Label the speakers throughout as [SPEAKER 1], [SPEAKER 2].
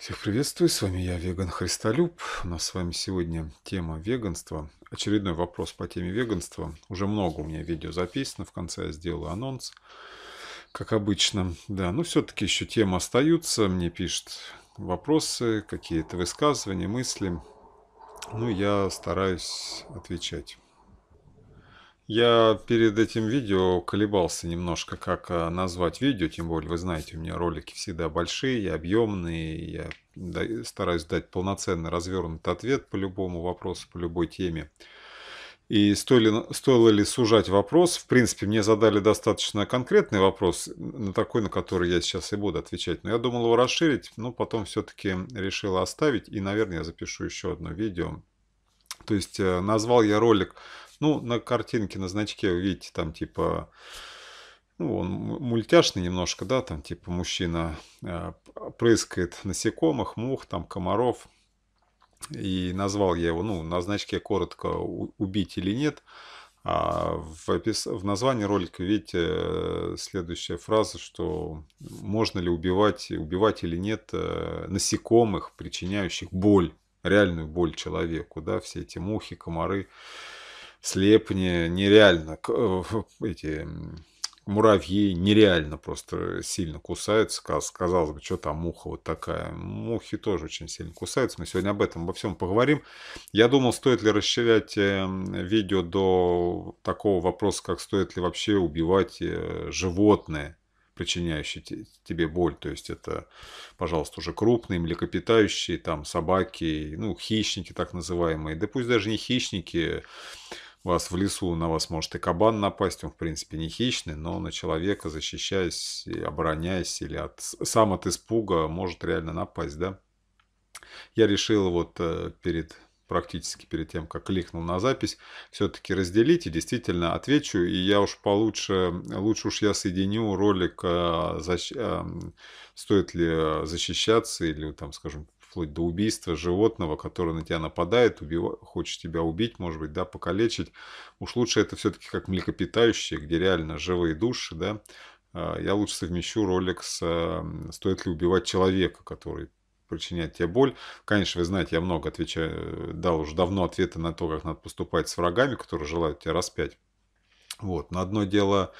[SPEAKER 1] Всех приветствую, с вами я, Веган Христолюб. У нас с вами сегодня тема веганства. Очередной вопрос по теме веганства. Уже много у меня видео записано, в конце я сделаю анонс, как обычно. Да, но ну, все-таки еще темы остаются, мне пишут вопросы, какие-то высказывания, мысли. Ну, я стараюсь отвечать. Я перед этим видео колебался немножко, как э, назвать видео, тем более вы знаете, у меня ролики всегда большие, объемные, я стараюсь дать полноценный, развернутый ответ по любому вопросу, по любой теме. И стоило, стоило ли сужать вопрос? В принципе, мне задали достаточно конкретный вопрос, на такой, на который я сейчас и буду отвечать. Но я думал его расширить, но потом все-таки решил оставить. И, наверное, я запишу еще одно видео. То есть э, назвал я ролик ну, на картинке, на значке вы видите там типа ну, он мультяшный немножко, да, там типа мужчина э, прыскает насекомых, мух, там комаров. И назвал я его, ну, на значке коротко «Убить или нет». А в, опис... в названии ролика, видите, следующая фраза, что можно ли убивать, убивать или нет э, насекомых, причиняющих боль, реальную боль человеку, да, все эти мухи, комары слепни, нереально, э, эти муравьи нереально просто сильно кусаются. Казалось бы, что там муха вот такая. Мухи тоже очень сильно кусаются. Мы сегодня об этом, обо всем поговорим. Я думал, стоит ли расширять э, видео до такого вопроса, как стоит ли вообще убивать э, животное причиняющие тебе боль. То есть это, пожалуйста, уже крупные млекопитающие, там собаки, ну, хищники так называемые. Да пусть даже не хищники, вас в лесу, на вас может и кабан напасть, он в принципе не хищный, но на человека, защищаясь, обороняясь или от, сам от испуга, может реально напасть, да. Я решил вот э, перед практически перед тем, как кликнул на запись, все-таки разделить и действительно отвечу. И я уж получше, лучше уж я соединю ролик, э, защ... Э, стоит ли защищаться или, там, скажем, вплоть до убийства животного, которое на тебя нападает, убив... хочет тебя убить, может быть, да, покалечить. Уж лучше это все-таки как млекопитающие, где реально живые души, да. А, я лучше совмещу ролик с эм, «Стоит ли убивать человека», который причиняет тебе боль. Конечно, вы знаете, я много отвечаю, э, дал уже давно ответы на то, как надо поступать с врагами, которые желают тебя распять. Вот, на одно дело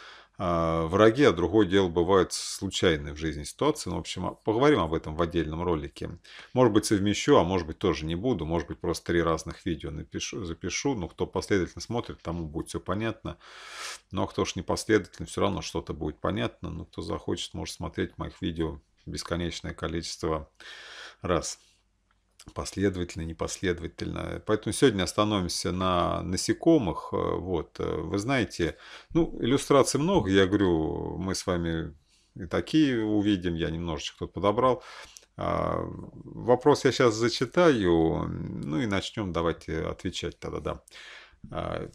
[SPEAKER 1] а, враги, а другое дело бывают случайные в жизни ситуации. Ну, в общем, а, поговорим об этом в отдельном ролике. Может быть, совмещу, а может быть, тоже не буду. Может быть, просто три разных видео напишу, запишу. Но ну, кто последовательно смотрит, тому будет все понятно. Но ну, а кто ж не последовательно, все равно что-то будет понятно. Но ну, кто захочет, может смотреть моих видео бесконечное количество раз последовательно, непоследовательно. Поэтому сегодня остановимся на насекомых. Э, вот, э, вы знаете, ну, иллюстраций много, я говорю, мы с вами и такие увидим, я немножечко тут подобрал. А, вопрос я сейчас зачитаю, ну и начнем, давайте отвечать тогда, да. А,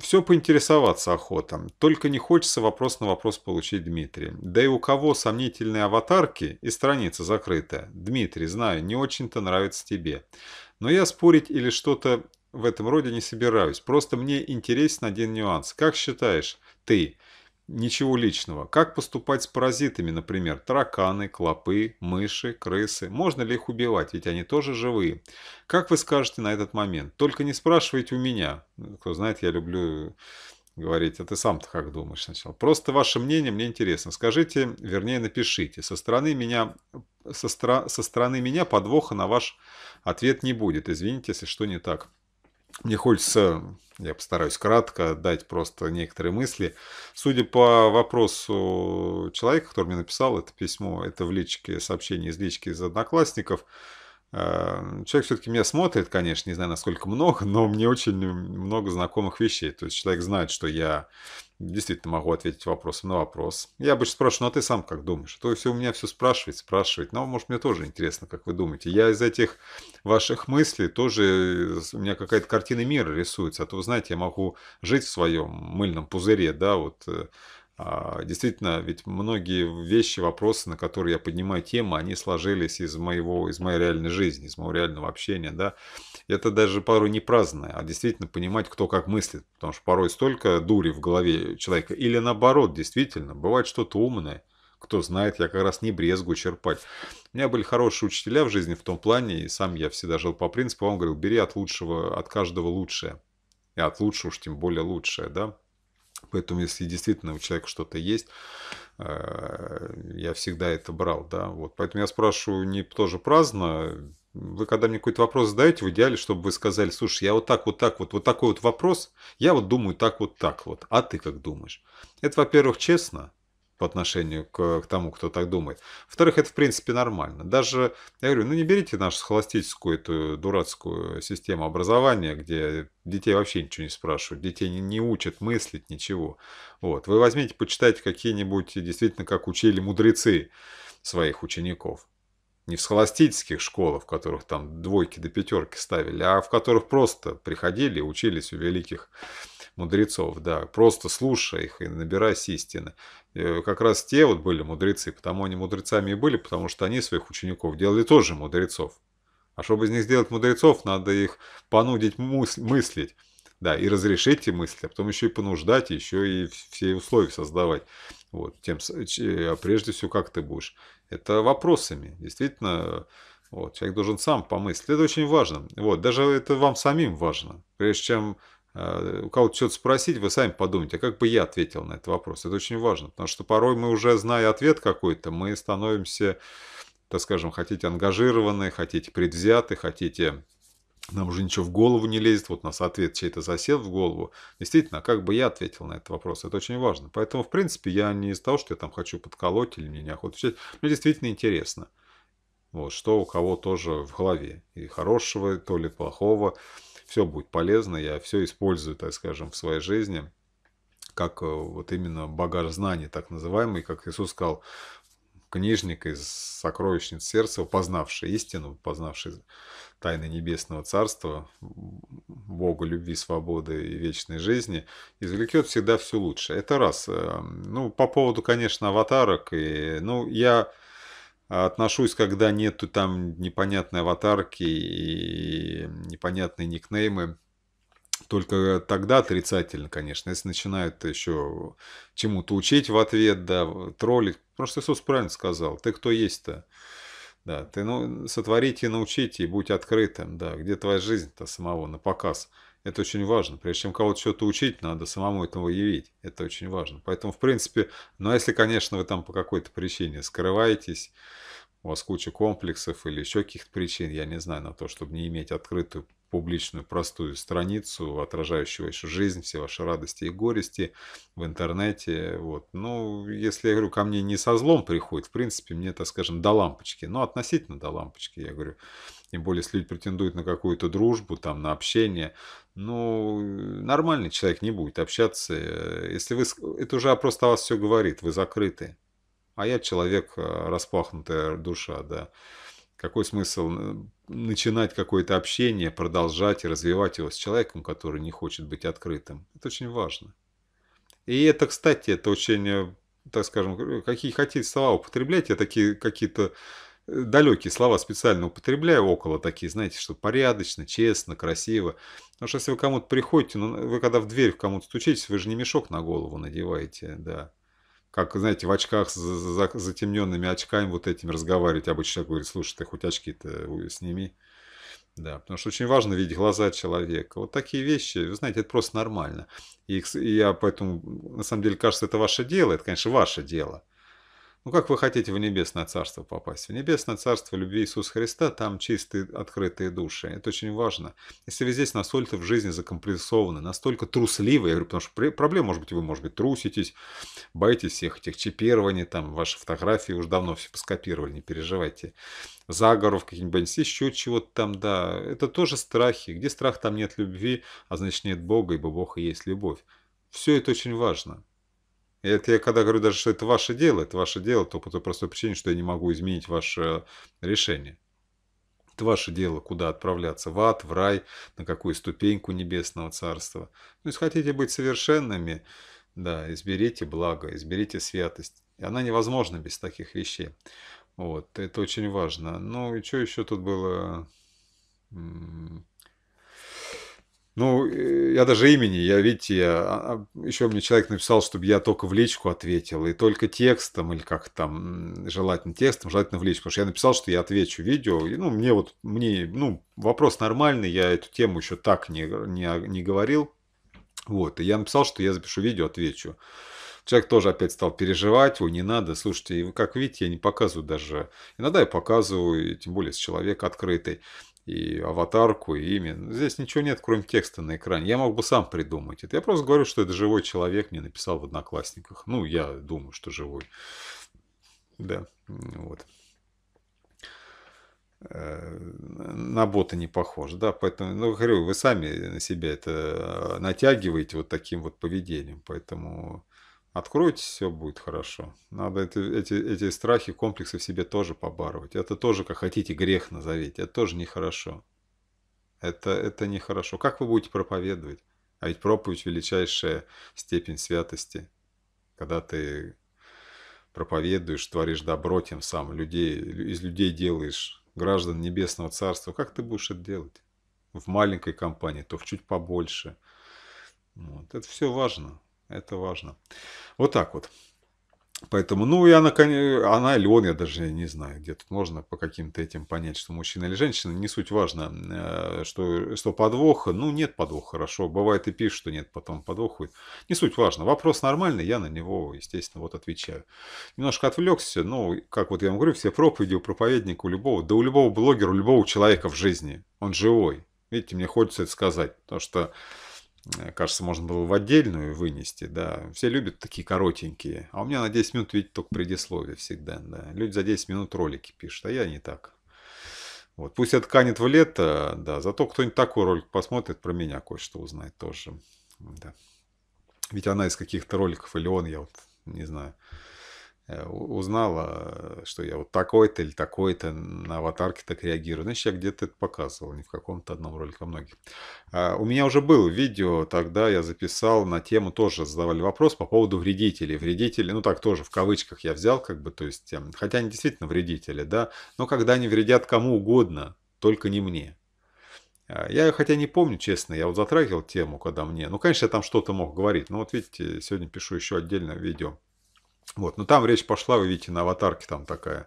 [SPEAKER 1] все поинтересоваться охота, только не хочется вопрос на вопрос получить Дмитрий. Да и у кого сомнительные аватарки и страница закрытая. Дмитрий, знаю, не очень-то нравится тебе. Но я спорить или что-то в этом роде не собираюсь. Просто мне интересен один нюанс. Как считаешь ты, Ничего личного. Как поступать с паразитами, например, тараканы, клопы, мыши, крысы? Можно ли их убивать, ведь они тоже живые? Как вы скажете на этот момент? Только не спрашивайте у меня. Кто знает, я люблю говорить, а ты сам-то как думаешь сначала? Просто ваше мнение мне интересно. Скажите, вернее, напишите. Со стороны меня, со стра, со стороны меня подвоха на ваш ответ не будет. Извините, если что не так. Мне хочется, я постараюсь кратко дать просто некоторые мысли. Судя по вопросу человека, который мне написал это письмо, это в личке, сообщение из лички из одноклассников, Эм, человек все-таки меня смотрит, конечно, не знаю, насколько много, но мне очень много знакомых вещей. То есть человек знает, что я действительно могу ответить вопросом на вопрос. Я обычно спрашиваю, ну а ты сам как думаешь? А то есть у меня все спрашивает, спрашивает. Ну, но, может, мне тоже интересно, как вы думаете. Я из этих ваших мыслей тоже, у меня какая-то картина мира рисуется. А то, вы знаете, я могу жить в своем мыльном пузыре, да, вот э, а, действительно, ведь многие вещи, вопросы, на которые я поднимаю темы, они сложились из, моего, из моей реальной жизни, из моего реального общения. Да? Это даже порой не праздное, а действительно понимать, кто как мыслит. Потому что порой столько дури в голове человека. Или наоборот, действительно, бывает что-то умное. Кто знает, я как раз не брезгу черпать. У меня были хорошие учителя в жизни в том плане, и сам я всегда жил по принципу, а он говорил, бери от лучшего, от каждого лучшее. И от лучшего уж тем более лучшее, да? Поэтому, если действительно у человека что-то есть, э, я всегда это брал, да, вот. Поэтому я спрашиваю не тоже праздно, вы когда мне какой-то вопрос задаете, в идеале, чтобы вы сказали, слушай, я вот так, вот так, вот, вот такой вот вопрос, я вот думаю так, вот так вот, а ты как думаешь? Это, во-первых, честно, по отношению к, к тому, кто так думает. Во-вторых, это в принципе нормально. Даже, я говорю, ну не берите нашу схоластическую эту дурацкую систему образования, где детей вообще ничего не спрашивают, детей не, не учат мыслить, ничего. Вот. Вы возьмите, почитайте какие-нибудь, действительно, как учили мудрецы своих учеников не в схоластических школах, в которых там двойки до пятерки ставили, а в которых просто приходили учились у великих мудрецов, да, просто слушай их и набирайся истины. Э, как раз те вот были мудрецы, потому они мудрецами и были, потому что они своих учеников делали тоже мудрецов. А чтобы из них сделать мудрецов, надо их понудить мысль, мыслить, да, и разрешить эти мысли, а потом еще и понуждать, еще и все условия создавать. Вот, тем, э, а прежде всего, как ты будешь? Это вопросами. Действительно, вот, человек должен сам помыслить. Это очень важно. Вот, даже это вам самим важно. Прежде чем Э, у кого-то что-то спросить, вы сами подумайте, а как бы я ответил на этот вопрос? Это очень важно, потому что порой мы уже, зная ответ какой-то, мы становимся, так скажем, хотите ангажированные, хотите предвзяты, хотите нам уже ничего в голову не лезет, вот у нас ответ чей-то засел в голову. Действительно, а как бы я ответил на этот вопрос, это очень важно. Поэтому, в принципе, я не из того, что я там хочу подколоть или мне неохота отвечать. Мне действительно интересно, вот, что у кого тоже в голове. И хорошего, то ли плохого все будет полезно, я все использую, так скажем, в своей жизни, как э, вот именно багаж знаний, так называемый, как Иисус сказал, книжник из сокровищниц сердца, познавший истину, познавший тайны Небесного Царства, Бога, любви, свободы и вечной жизни, извлекет всегда все лучше. Это раз. Эм, ну, по поводу, конечно, аватарок. И, ну, я а отношусь, когда нету там непонятной аватарки и непонятные никнеймы. Только тогда отрицательно, конечно, если начинают еще чему-то учить в ответ, да, троллить. Потому что Иисус правильно сказал, ты кто есть-то? Да, ты ну, сотворите и научите, и будь открытым, да, где твоя жизнь-то самого на показ – это очень важно. Прежде чем кого-то что-то учить, надо самому этого явить. Это очень важно. Поэтому, в принципе, ну, если, конечно, вы там по какой-то причине скрываетесь, у вас куча комплексов или еще каких-то причин, я не знаю, на то, чтобы не иметь открытую публичную простую страницу, отражающую вашу жизнь, все ваши радости и горести в интернете. Вот. Ну, если я говорю, ко мне не со злом приходит, в принципе, мне, это, скажем, до лампочки, ну, относительно до лампочки, я говорю, тем более, если люди претендуют на какую-то дружбу, там, на общение, ну, нормальный человек не будет общаться. Э, если вы... Это уже просто о вас все говорит, вы закрыты. А я человек, э, распахнутая душа, да. Какой смысл э, начинать какое-то общение, продолжать и развивать его с человеком, который не хочет быть открытым? Это очень важно. И это, кстати, это очень, так скажем, какие хотите слова употреблять, я такие какие-то далекие слова специально употребляю около такие, знаете, что порядочно, честно, красиво. Потому что если вы кому-то приходите, ну, вы когда в дверь к кому-то стучитесь, вы же не мешок на голову надеваете, да. Как, знаете, в очках с затемненными очками вот этими разговаривать обычно человек говорит, слушай, ты хоть очки-то сними. Да, потому что очень важно видеть глаза человека. Вот такие вещи, вы знаете, это просто нормально. и я поэтому, на самом деле, кажется, это ваше дело, это, конечно, ваше дело. Ну как вы хотите в небесное царство попасть? В небесное царство любви Иисуса Христа, там чистые, открытые души. Это очень важно. Если вы здесь настолько в жизни закомплексованы, настолько трусливы, я говорю, потому что проблема может быть, вы, может быть, труситесь, боитесь всех этих чипирований, там, ваши фотографии уже давно все поскопировали, не переживайте. Загоров каких-нибудь, еще чего-то там, да. Это тоже страхи. Где страх, там нет любви, а значит нет Бога, ибо Бог и есть любовь. Все это очень важно. И это я когда говорю даже, что это ваше дело, это ваше дело, то по той простой причине, что я не могу изменить ваше э, решение. Это ваше дело, куда отправляться, в ад, в рай, на какую ступеньку небесного царства. То есть хотите быть совершенными, да, изберите благо, изберите святость. И она невозможна без таких вещей. Вот, это очень важно. Ну и что еще тут было ну, э, я даже имени, я, видите, я, а, а, еще мне человек написал, чтобы я только в личку ответил, и только текстом, или как там, желательно текстом, желательно в личку, потому что я написал, что я отвечу видео, и, ну, мне вот, мне, ну, вопрос нормальный, я эту тему еще так не, не, а, не говорил, вот, и я написал, что я запишу видео, отвечу. Человек тоже опять стал переживать, ой, не надо, слушайте, как видите, я не показываю даже, иногда я показываю, и тем более с человек открытый и аватарку, и имя. Здесь ничего нет, кроме текста на экране. Я мог бы сам придумать это. Я просто говорю, что это живой человек мне написал в Одноклассниках. Ну, я думаю, что живой. Да, вот. Э, на бота не похож, да, поэтому, ну, говорю, вы сами на себя это э, натягиваете вот таким вот поведением, поэтому Откройтесь, все будет хорошо. Надо это, эти, эти страхи, комплексы в себе тоже побарывать. Это тоже, как хотите, грех назовите. Это тоже нехорошо. Это, это нехорошо. Как вы будете проповедовать? А ведь проповедь – величайшая степень святости. Когда ты проповедуешь, творишь добро тем самым, людей, из людей делаешь граждан Небесного Царства, как ты будешь это делать? В маленькой компании, то в чуть побольше. Вот. Это все важно. Это важно. Вот так вот. Поэтому, ну, и она, она а или он, я даже не знаю, где тут можно по каким-то этим понять, что мужчина или женщина, не суть важно, э, что, что подвоха. ну, нет подвоха, хорошо, бывает и пишут, что нет, потом подвохует. не суть важно, вопрос нормальный, я на него, естественно, вот отвечаю. Немножко отвлекся, но ну, как вот я вам говорю, все проповеди у проповедника, у любого, да у любого блогера, у любого человека в жизни, он живой, видите, мне хочется это сказать, потому что Э, кажется, можно было в отдельную вынести, да. Все любят такие коротенькие. А у меня на 10 минут видите только предисловие всегда, да. Люди за 10 минут ролики пишут, а я не так. Вот. Пусть это в лето, да, зато кто-нибудь такой ролик посмотрит, про меня кое-что узнает тоже. Да. Ведь она из каких-то роликов, или он, я вот не знаю. Э, узнала, что я вот такой-то или такой-то на аватарке так реагирую. Значит, я где-то это показывал, не в каком-то одном ролике, а многих. А, у меня уже было видео, тогда я записал на тему, тоже задавали вопрос по поводу вредителей. Вредители, ну так тоже в кавычках я взял, как бы, то есть, эм, хотя они действительно вредители, да, но когда они вредят кому угодно, только не мне. А, я хотя не помню, честно, я вот затрагивал тему, когда мне... Ну, конечно, я там что-то мог говорить, но вот видите, сегодня пишу еще отдельное видео вот, но ну, там речь пошла, вы видите, на аватарке там такая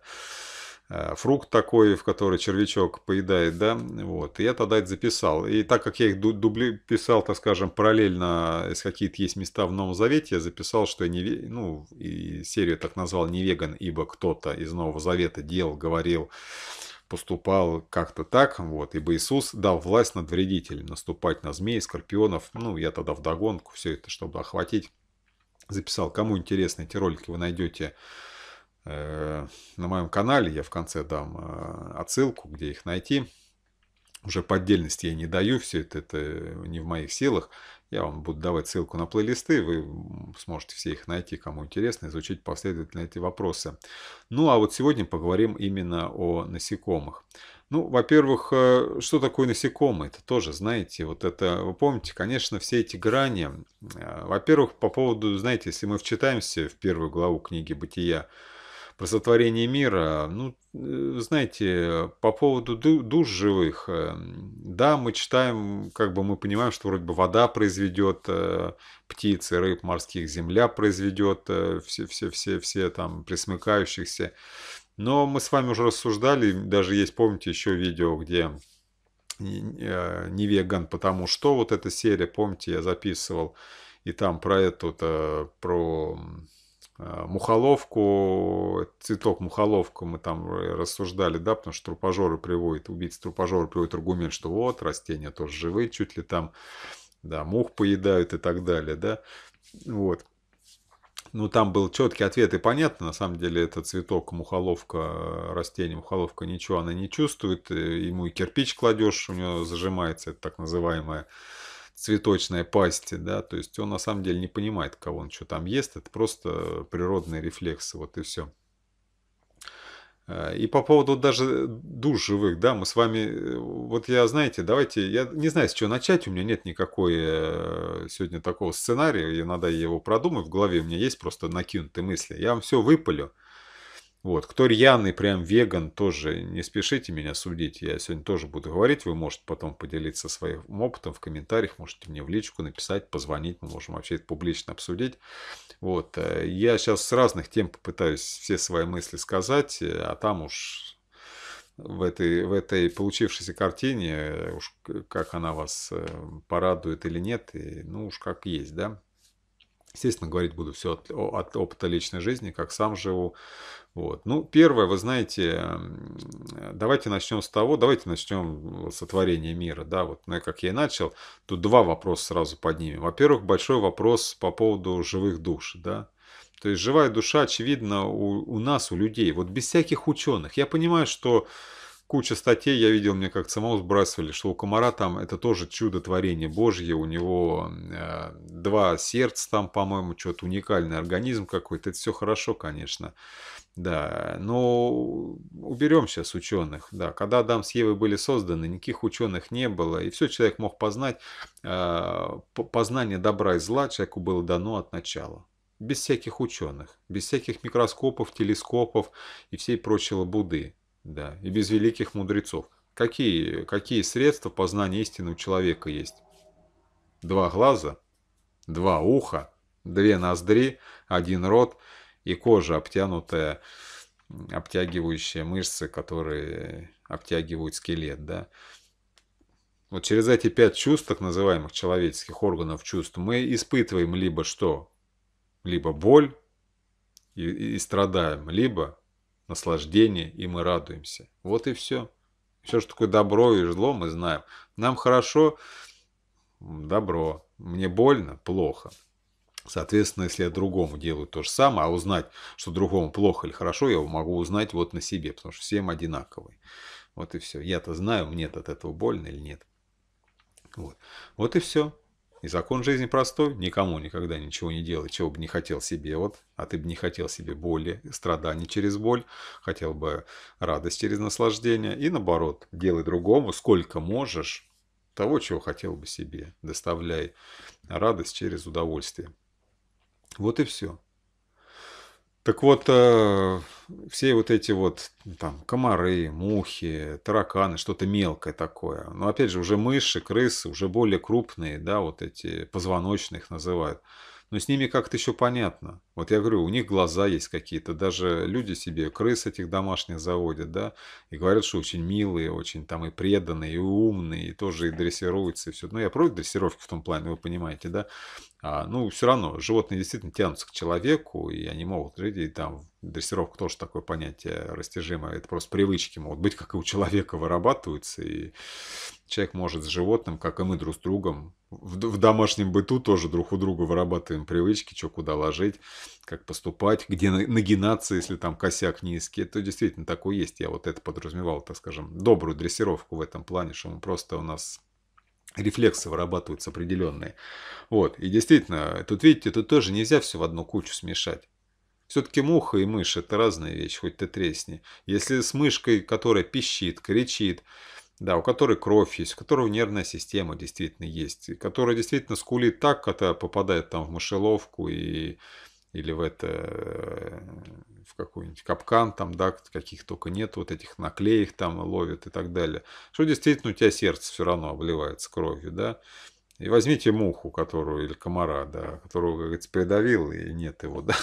[SPEAKER 1] э, фрукт такой, в который червячок поедает, да, вот, и я тогда это записал. И так как я их дубли писал, так скажем, параллельно, если э, какие-то есть места в Новом Завете, я записал, что я не, ну, и серию так назвал не веган, ибо кто-то из Нового Завета делал, говорил, поступал как-то так, вот, ибо Иисус дал власть над вредителем, наступать на змей, скорпионов, ну, я тогда вдогонку все это, чтобы охватить записал. Кому интересны эти ролики, вы найдете э, на моем канале. Я в конце дам э, отсылку, где их найти. Уже по отдельности я не даю, все это, это не в моих силах. Я вам буду давать ссылку на плейлисты, вы сможете все их найти, кому интересно, изучить последовательно эти вопросы. Ну а вот сегодня поговорим именно о насекомых. Ну, во-первых, э, что такое насекомые? Это тоже, знаете, вот это, вы помните, конечно, все эти грани. Э, во-первых, по поводу, знаете, если мы вчитаемся в первую главу книги «Бытия», про сотворение мира. Ну, э, знаете, по поводу душ живых, э, да, мы читаем, как бы мы понимаем, что вроде бы вода произведет э, птицы, рыб морских, земля произведет все, все, все, все там присмыкающихся. Но мы с вами уже рассуждали, даже есть, помните, еще видео, где не веган, потому что вот эта серия, помните, я записывал, и там про эту-то, про Э, мухоловку, цветок мухоловка мы там э, рассуждали, да, потому что трупожоры приводят, убийцы трупожоры приводят аргумент, что вот, растения тоже живые, чуть ли там, да, мух поедают и так далее, да, вот. Ну, там был четкий ответ, и понятно, на самом деле, это цветок, мухоловка, растение, мухоловка, ничего она не чувствует, э, ему и кирпич кладешь, у него зажимается это так называемое цветочной пасти, да, то есть он на самом деле не понимает, кого он что там ест, это просто природные рефлексы, вот и все. Э, и по поводу даже душ живых, да, мы с вами, э, вот я, знаете, давайте, я не знаю, с чего начать, у меня нет никакой э, сегодня такого сценария, я надо его продумать в голове, у меня есть просто накинутые мысли, я вам все выпалю, вот. Кто рьяный, прям веган, тоже не спешите меня судить. Я сегодня тоже буду говорить. Вы можете потом поделиться своим опытом в комментариях. Можете мне в личку написать, позвонить. Мы можем вообще это публично обсудить. Вот. Э, я сейчас с разных тем попытаюсь все свои мысли сказать, э, а там уж в этой, в этой получившейся картине, э, уж как она вас порадует или нет, и, ну уж как есть, да. Естественно, говорить буду все от, от опыта личной жизни, как сам живу. Вот. Ну, первое, вы знаете, давайте начнем с того, давайте начнем с сотворения мира, да, вот ну, как я и начал, тут два вопроса сразу поднимем. Во-первых, большой вопрос по поводу живых душ, да, то есть живая душа, очевидно, у, у нас, у людей, вот без всяких ученых. Я понимаю, что Куча статей я видел, мне как самого сбрасывали, что у комара там это тоже чудо творение божье, у него э, два сердца там, по-моему, что-то уникальный организм какой-то, это все хорошо, конечно. Да, но уберем сейчас ученых. Да, когда Адам с Евой были созданы, никаких ученых не было, и все человек мог познать. Э, познание добра и зла человеку было дано от начала без всяких ученых, без всяких микроскопов, телескопов и всей прочей лабуды. Да, и без великих мудрецов. Какие, какие средства познания истины у человека есть? Два глаза, два уха, две ноздри, один рот и кожа, обтянутая, обтягивающая мышцы, которые обтягивают скелет, да. Вот через эти пять чувств, так называемых человеческих органов чувств, мы испытываем либо что? Либо боль и, и страдаем, либо наслаждение, и мы радуемся. Вот и все. Все, что такое добро и зло, мы знаем. Нам хорошо – добро. Мне больно – плохо. Соответственно, если я другому делаю то же самое, а узнать, что другому плохо или хорошо, я могу узнать вот на себе, потому что всем одинаковые. Вот и все. Я-то знаю, мне от этого больно или нет. Вот, вот и все. И закон жизни простой, никому никогда ничего не делать, чего бы не хотел себе, вот, а ты бы не хотел себе боли, страданий через боль, хотел бы радость через наслаждение, и наоборот, делай другому сколько можешь того, чего хотел бы себе, доставляй радость через удовольствие. Вот и все. Так вот, э, все вот эти вот ну, там комары, мухи, тараканы, что-то мелкое такое. Но опять же, уже мыши, крысы, уже более крупные, да, вот эти позвоночных называют. Но с ними как-то еще понятно. Вот я говорю, у них глаза есть какие-то. Даже люди себе крыс этих домашних заводят, да, и говорят, что очень милые, очень там и преданные, и умные, и тоже и дрессируются, и все. Ну, я против дрессировки в том плане, вы понимаете, да. А, ну, все равно, животные действительно тянутся к человеку, и они могут жить, и там дрессировка тоже такое понятие растяжимое, это просто привычки могут быть, как и у человека вырабатываются, и Человек может с животным, как и мы друг с другом. В, в домашнем быту тоже друг у друга вырабатываем привычки, что куда ложить, как поступать, где нагинаться, если там косяк низкий. Это действительно такое есть. Я вот это подразумевал, так скажем, добрую дрессировку в этом плане, что мы просто у нас рефлексы вырабатываются определенные. Вот. И действительно, тут видите, тут тоже нельзя все в одну кучу смешать. Все-таки муха и мышь – это разные вещи, хоть ты тресни. Если с мышкой, которая пищит, кричит, да, у которой кровь есть, у которого нервная система действительно есть, которая действительно скулит так, когда попадает там в мышеловку и, или в это э, в какой-нибудь капкан там, да, каких только нет, вот этих наклеек там ловит и так далее, что действительно у тебя сердце все равно обливается кровью, да, и возьмите муху, которую, или комара, да, которого, как говорится, придавил, и нет его, да,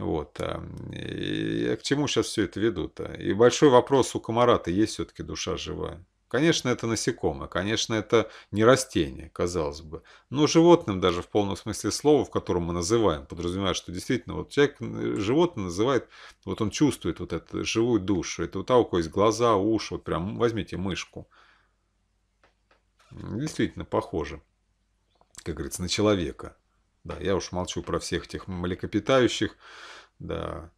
[SPEAKER 1] вот. Э, и к чему сейчас все это ведут. И большой вопрос у комарата есть все-таки душа живая. Конечно, это насекомое, конечно, это не растение, казалось бы. Но животным даже в полном смысле слова, в котором мы называем, подразумевает, что действительно вот человек, животное называет, вот он чувствует вот эту живую душу. Это у того, у кого есть глаза, уши, вот прям возьмите мышку. Действительно похоже, как говорится, на человека. Да, я уж молчу про всех этих млекопитающих. Да.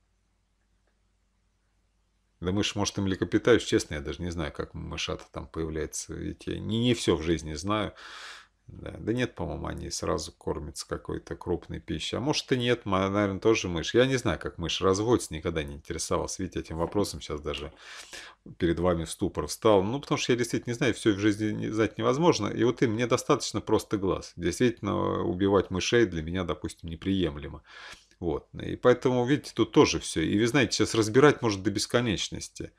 [SPEAKER 1] Да мышь, может, и млекопитающих, честно, я даже не знаю, как мышата там появляется. Ведь я не, не все в жизни знаю. Да, да нет, по-моему, они сразу кормятся какой-то крупной пищей. А может и нет, наверное, тоже мышь. Я не знаю, как мышь разводится, никогда не интересовался. Видите, этим вопросом сейчас даже перед вами в ступор встал. Ну, потому что я действительно не знаю, все в жизни знать невозможно. И вот им мне достаточно просто глаз. Действительно, убивать мышей для меня, допустим, неприемлемо. Вот. И поэтому, видите, тут тоже все. И вы знаете, сейчас разбирать может до бесконечности.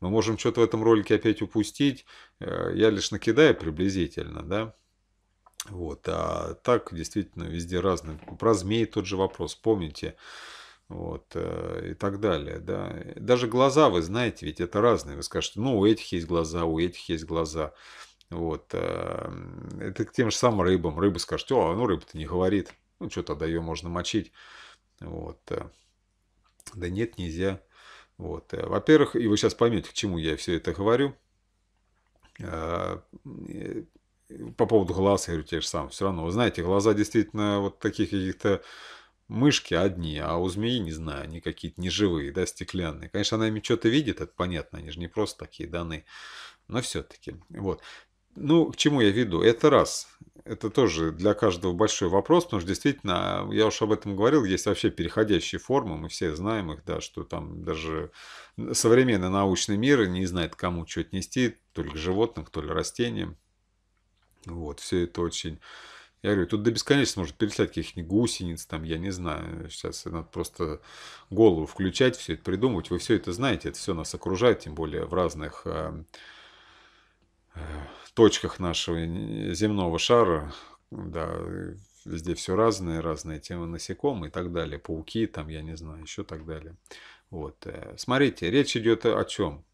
[SPEAKER 1] Мы можем что-то в этом ролике опять упустить. Э, я лишь накидаю приблизительно, да. Вот. А так действительно везде разные. Про змеи тот же вопрос, помните? Вот, э, и так далее, да. Даже глаза, вы знаете, ведь это разные. Вы скажете, ну, у этих есть глаза, у этих есть глаза. Вот. Э, это к тем же самым рыбам. Рыба скажет, о, ну, рыба-то не говорит. Ну, что тогда ее можно мочить. Вот. Э, да нет, нельзя. Вот. Во-первых, и вы сейчас поймете, к чему я все это говорю. А, по поводу глаз, я говорю, те же самые, все равно. Вы знаете, глаза действительно вот таких каких-то мышки одни, а у змеи, не знаю, они какие-то неживые, да, стеклянные. Конечно, она ими что-то видит, это понятно, они же не просто такие даны, но все-таки, вот. Ну, к чему я веду? Это раз. Это тоже для каждого большой вопрос, потому что действительно, а, я уж об этом говорил, есть вообще переходящие формы, мы все знаем их, да, что там даже современный научный мир не знает, кому что отнести, то ли к животным, то ли растениям, вот, все это очень... Я говорю, тут до бесконечности может перечислять каких-нибудь гусениц, там, я не знаю. Сейчас надо просто голову включать, все это придумывать. Вы все это знаете, это все нас окружает, тем более в разных э, э, точках нашего земного шара. Да, э, везде все разные, разные темы насекомые и так далее. Пауки, там, я не знаю, еще так далее. Вот. Э, смотрите, речь идет о чем?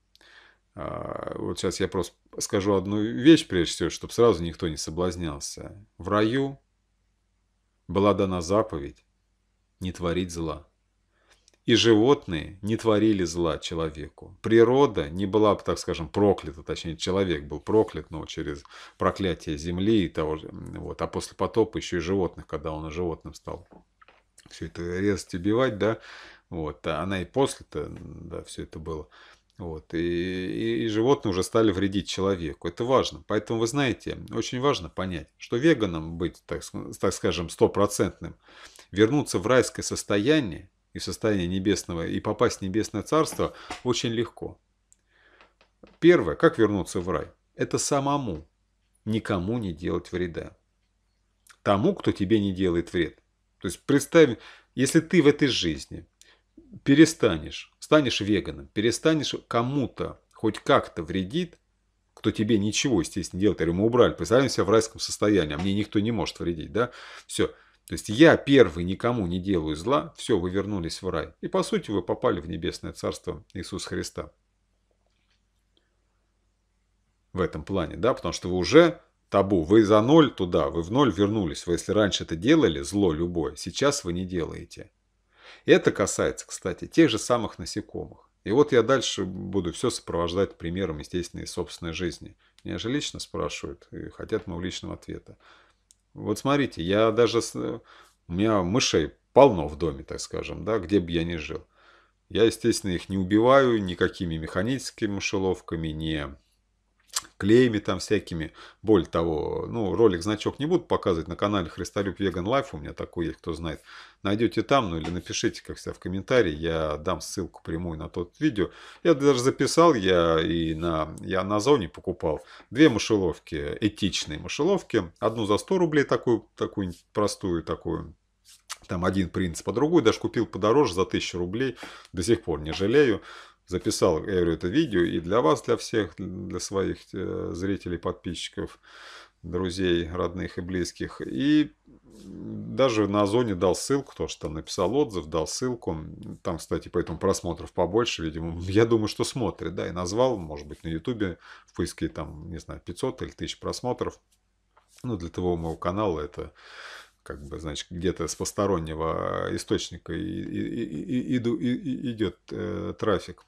[SPEAKER 1] А, вот сейчас я просто скажу одну вещь, прежде всего, чтобы сразу никто не соблазнялся. В раю была дана заповедь не творить зла. И животные не творили зла человеку. Природа не была, так скажем, проклята, точнее, человек был проклят, но через проклятие земли и того же. Вот. А после потопа еще и животных, когда он животным стал все это резать убивать, да, вот, а она и после-то, да, все это было. Вот, и, и, и животные уже стали вредить человеку. Это важно. Поэтому, вы знаете, очень важно понять, что веганом быть, так, так скажем, стопроцентным, вернуться в райское состояние и в состояние небесного, и попасть в небесное царство очень легко. Первое, как вернуться в рай? Это самому никому не делать вреда. Тому, кто тебе не делает вред. То есть представь, если ты в этой жизни – перестанешь, станешь веганом, перестанешь кому-то хоть как-то вредит, кто тебе ничего, естественно, делает, или мы убрали, представляем себя в райском состоянии, а мне никто не может вредить, да, все. То есть я первый никому не делаю зла, все, вы вернулись в рай. И по сути вы попали в небесное царство Иисуса Христа. В этом плане, да, потому что вы уже табу, вы за ноль туда, вы в ноль вернулись. Вы если раньше это делали, зло любое, сейчас вы не делаете. Это касается, кстати, тех же самых насекомых. И вот я дальше буду все сопровождать примером, естественно, из собственной жизни. Меня же лично спрашивают и хотят моего личного ответа. Вот смотрите, я даже... У меня мышей полно в доме, так скажем, да, где бы я ни жил. Я, естественно, их не убиваю никакими механическими мышеловками, не клеями там всякими. Более того, ну, ролик, значок не буду показывать на канале Христолюб Веган Лайф, у меня такой есть, кто знает найдете там, ну или напишите как себя в комментарии, я дам ссылку прямую на тот видео. Я даже записал, я и на, я на зоне покупал две мышеловки, этичные мышеловки, одну за 100 рублей такую, такую простую, такую там один принцип, а другой даже купил подороже за 1000 рублей, до сих пор не жалею. Записал, я говорю, это видео и для вас, для всех, для своих э, зрителей, подписчиков, друзей, родных и близких. И даже на Озоне дал ссылку, то что там написал отзыв, дал ссылку. Там, кстати, поэтому просмотров побольше, видимо. Я думаю, что смотрит, да, и назвал, может быть, на Ютубе в поиске там, не знаю, 500 или 1000 просмотров. Ну, для того моего канала это как бы, значит, где-то с постороннего источника и, и, и, и, и, идет э, трафик.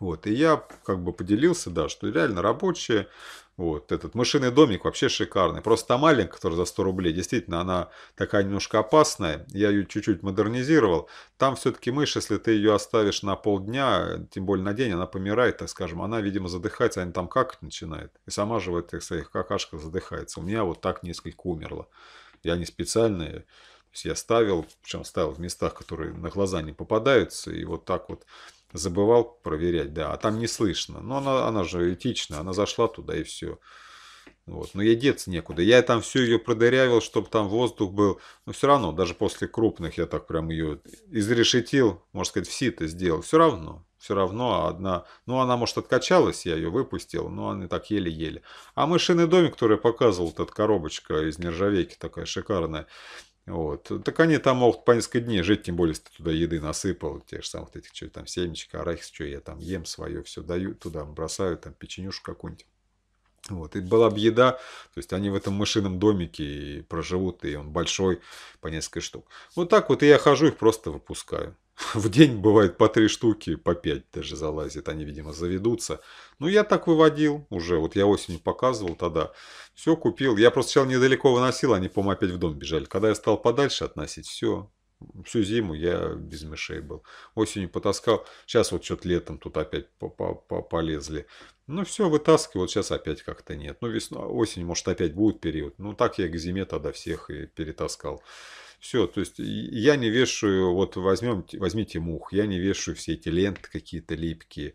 [SPEAKER 1] Вот, и я как бы поделился, да, что реально рабочие, вот этот мышиный домик вообще шикарный. Просто маленькая, которая за 100 рублей, действительно, она такая немножко опасная. Я ее чуть-чуть модернизировал. Там все-таки мышь, если ты ее оставишь на полдня, тем более на день, она помирает, так скажем. Она, видимо, задыхается, она там как начинает. И сама же в этих своих какашках задыхается. У меня вот так несколько умерло. Я не специально я ставил, причем ставил в местах, которые на глаза не попадаются, и вот так вот Забывал проверять, да, а там не слышно. Но она, она же этична, она зашла туда и все. Вот. Но ей деться некуда. Я там все ее продырявил, чтобы там воздух был. Но все равно, даже после крупных я так прям ее изрешетил, можно сказать, в сито сделал. Все равно, все равно одна... Ну, она, может, откачалась, я ее выпустил, но она так еле-еле. А мышиный домик, который я показывал, вот эта коробочка из нержавейки такая шикарная, вот. Так они там могут по несколько дней жить, тем более, если ты туда еды насыпал, те же самых этих, что там, семечка, арахис, что я там ем свое, все даю, туда бросаю, там, печенюшку какую-нибудь. Вот, и была бы еда, то есть они в этом мышином домике и проживут, и он большой, по несколько штук. Вот так вот, и я хожу, их просто выпускаю в день бывает по три штуки, по пять даже залазит, они, видимо, заведутся. Но ну, я так выводил уже, вот я осенью показывал тогда, все купил. Я просто сначала недалеко выносил, они, по-моему, опять в дом бежали. Когда я стал подальше относить, все, всю зиму я без мышей был. Осенью потаскал, сейчас вот что-то летом тут опять по полезли. Ну все, вытаскиваю, вот сейчас опять как-то нет. Ну весна, осень, может опять будет период. Ну так я к зиме тогда всех и перетаскал. Все, то есть я не вешаю, вот возьмем, возьмите мух, я не вешаю все эти ленты какие-то липкие.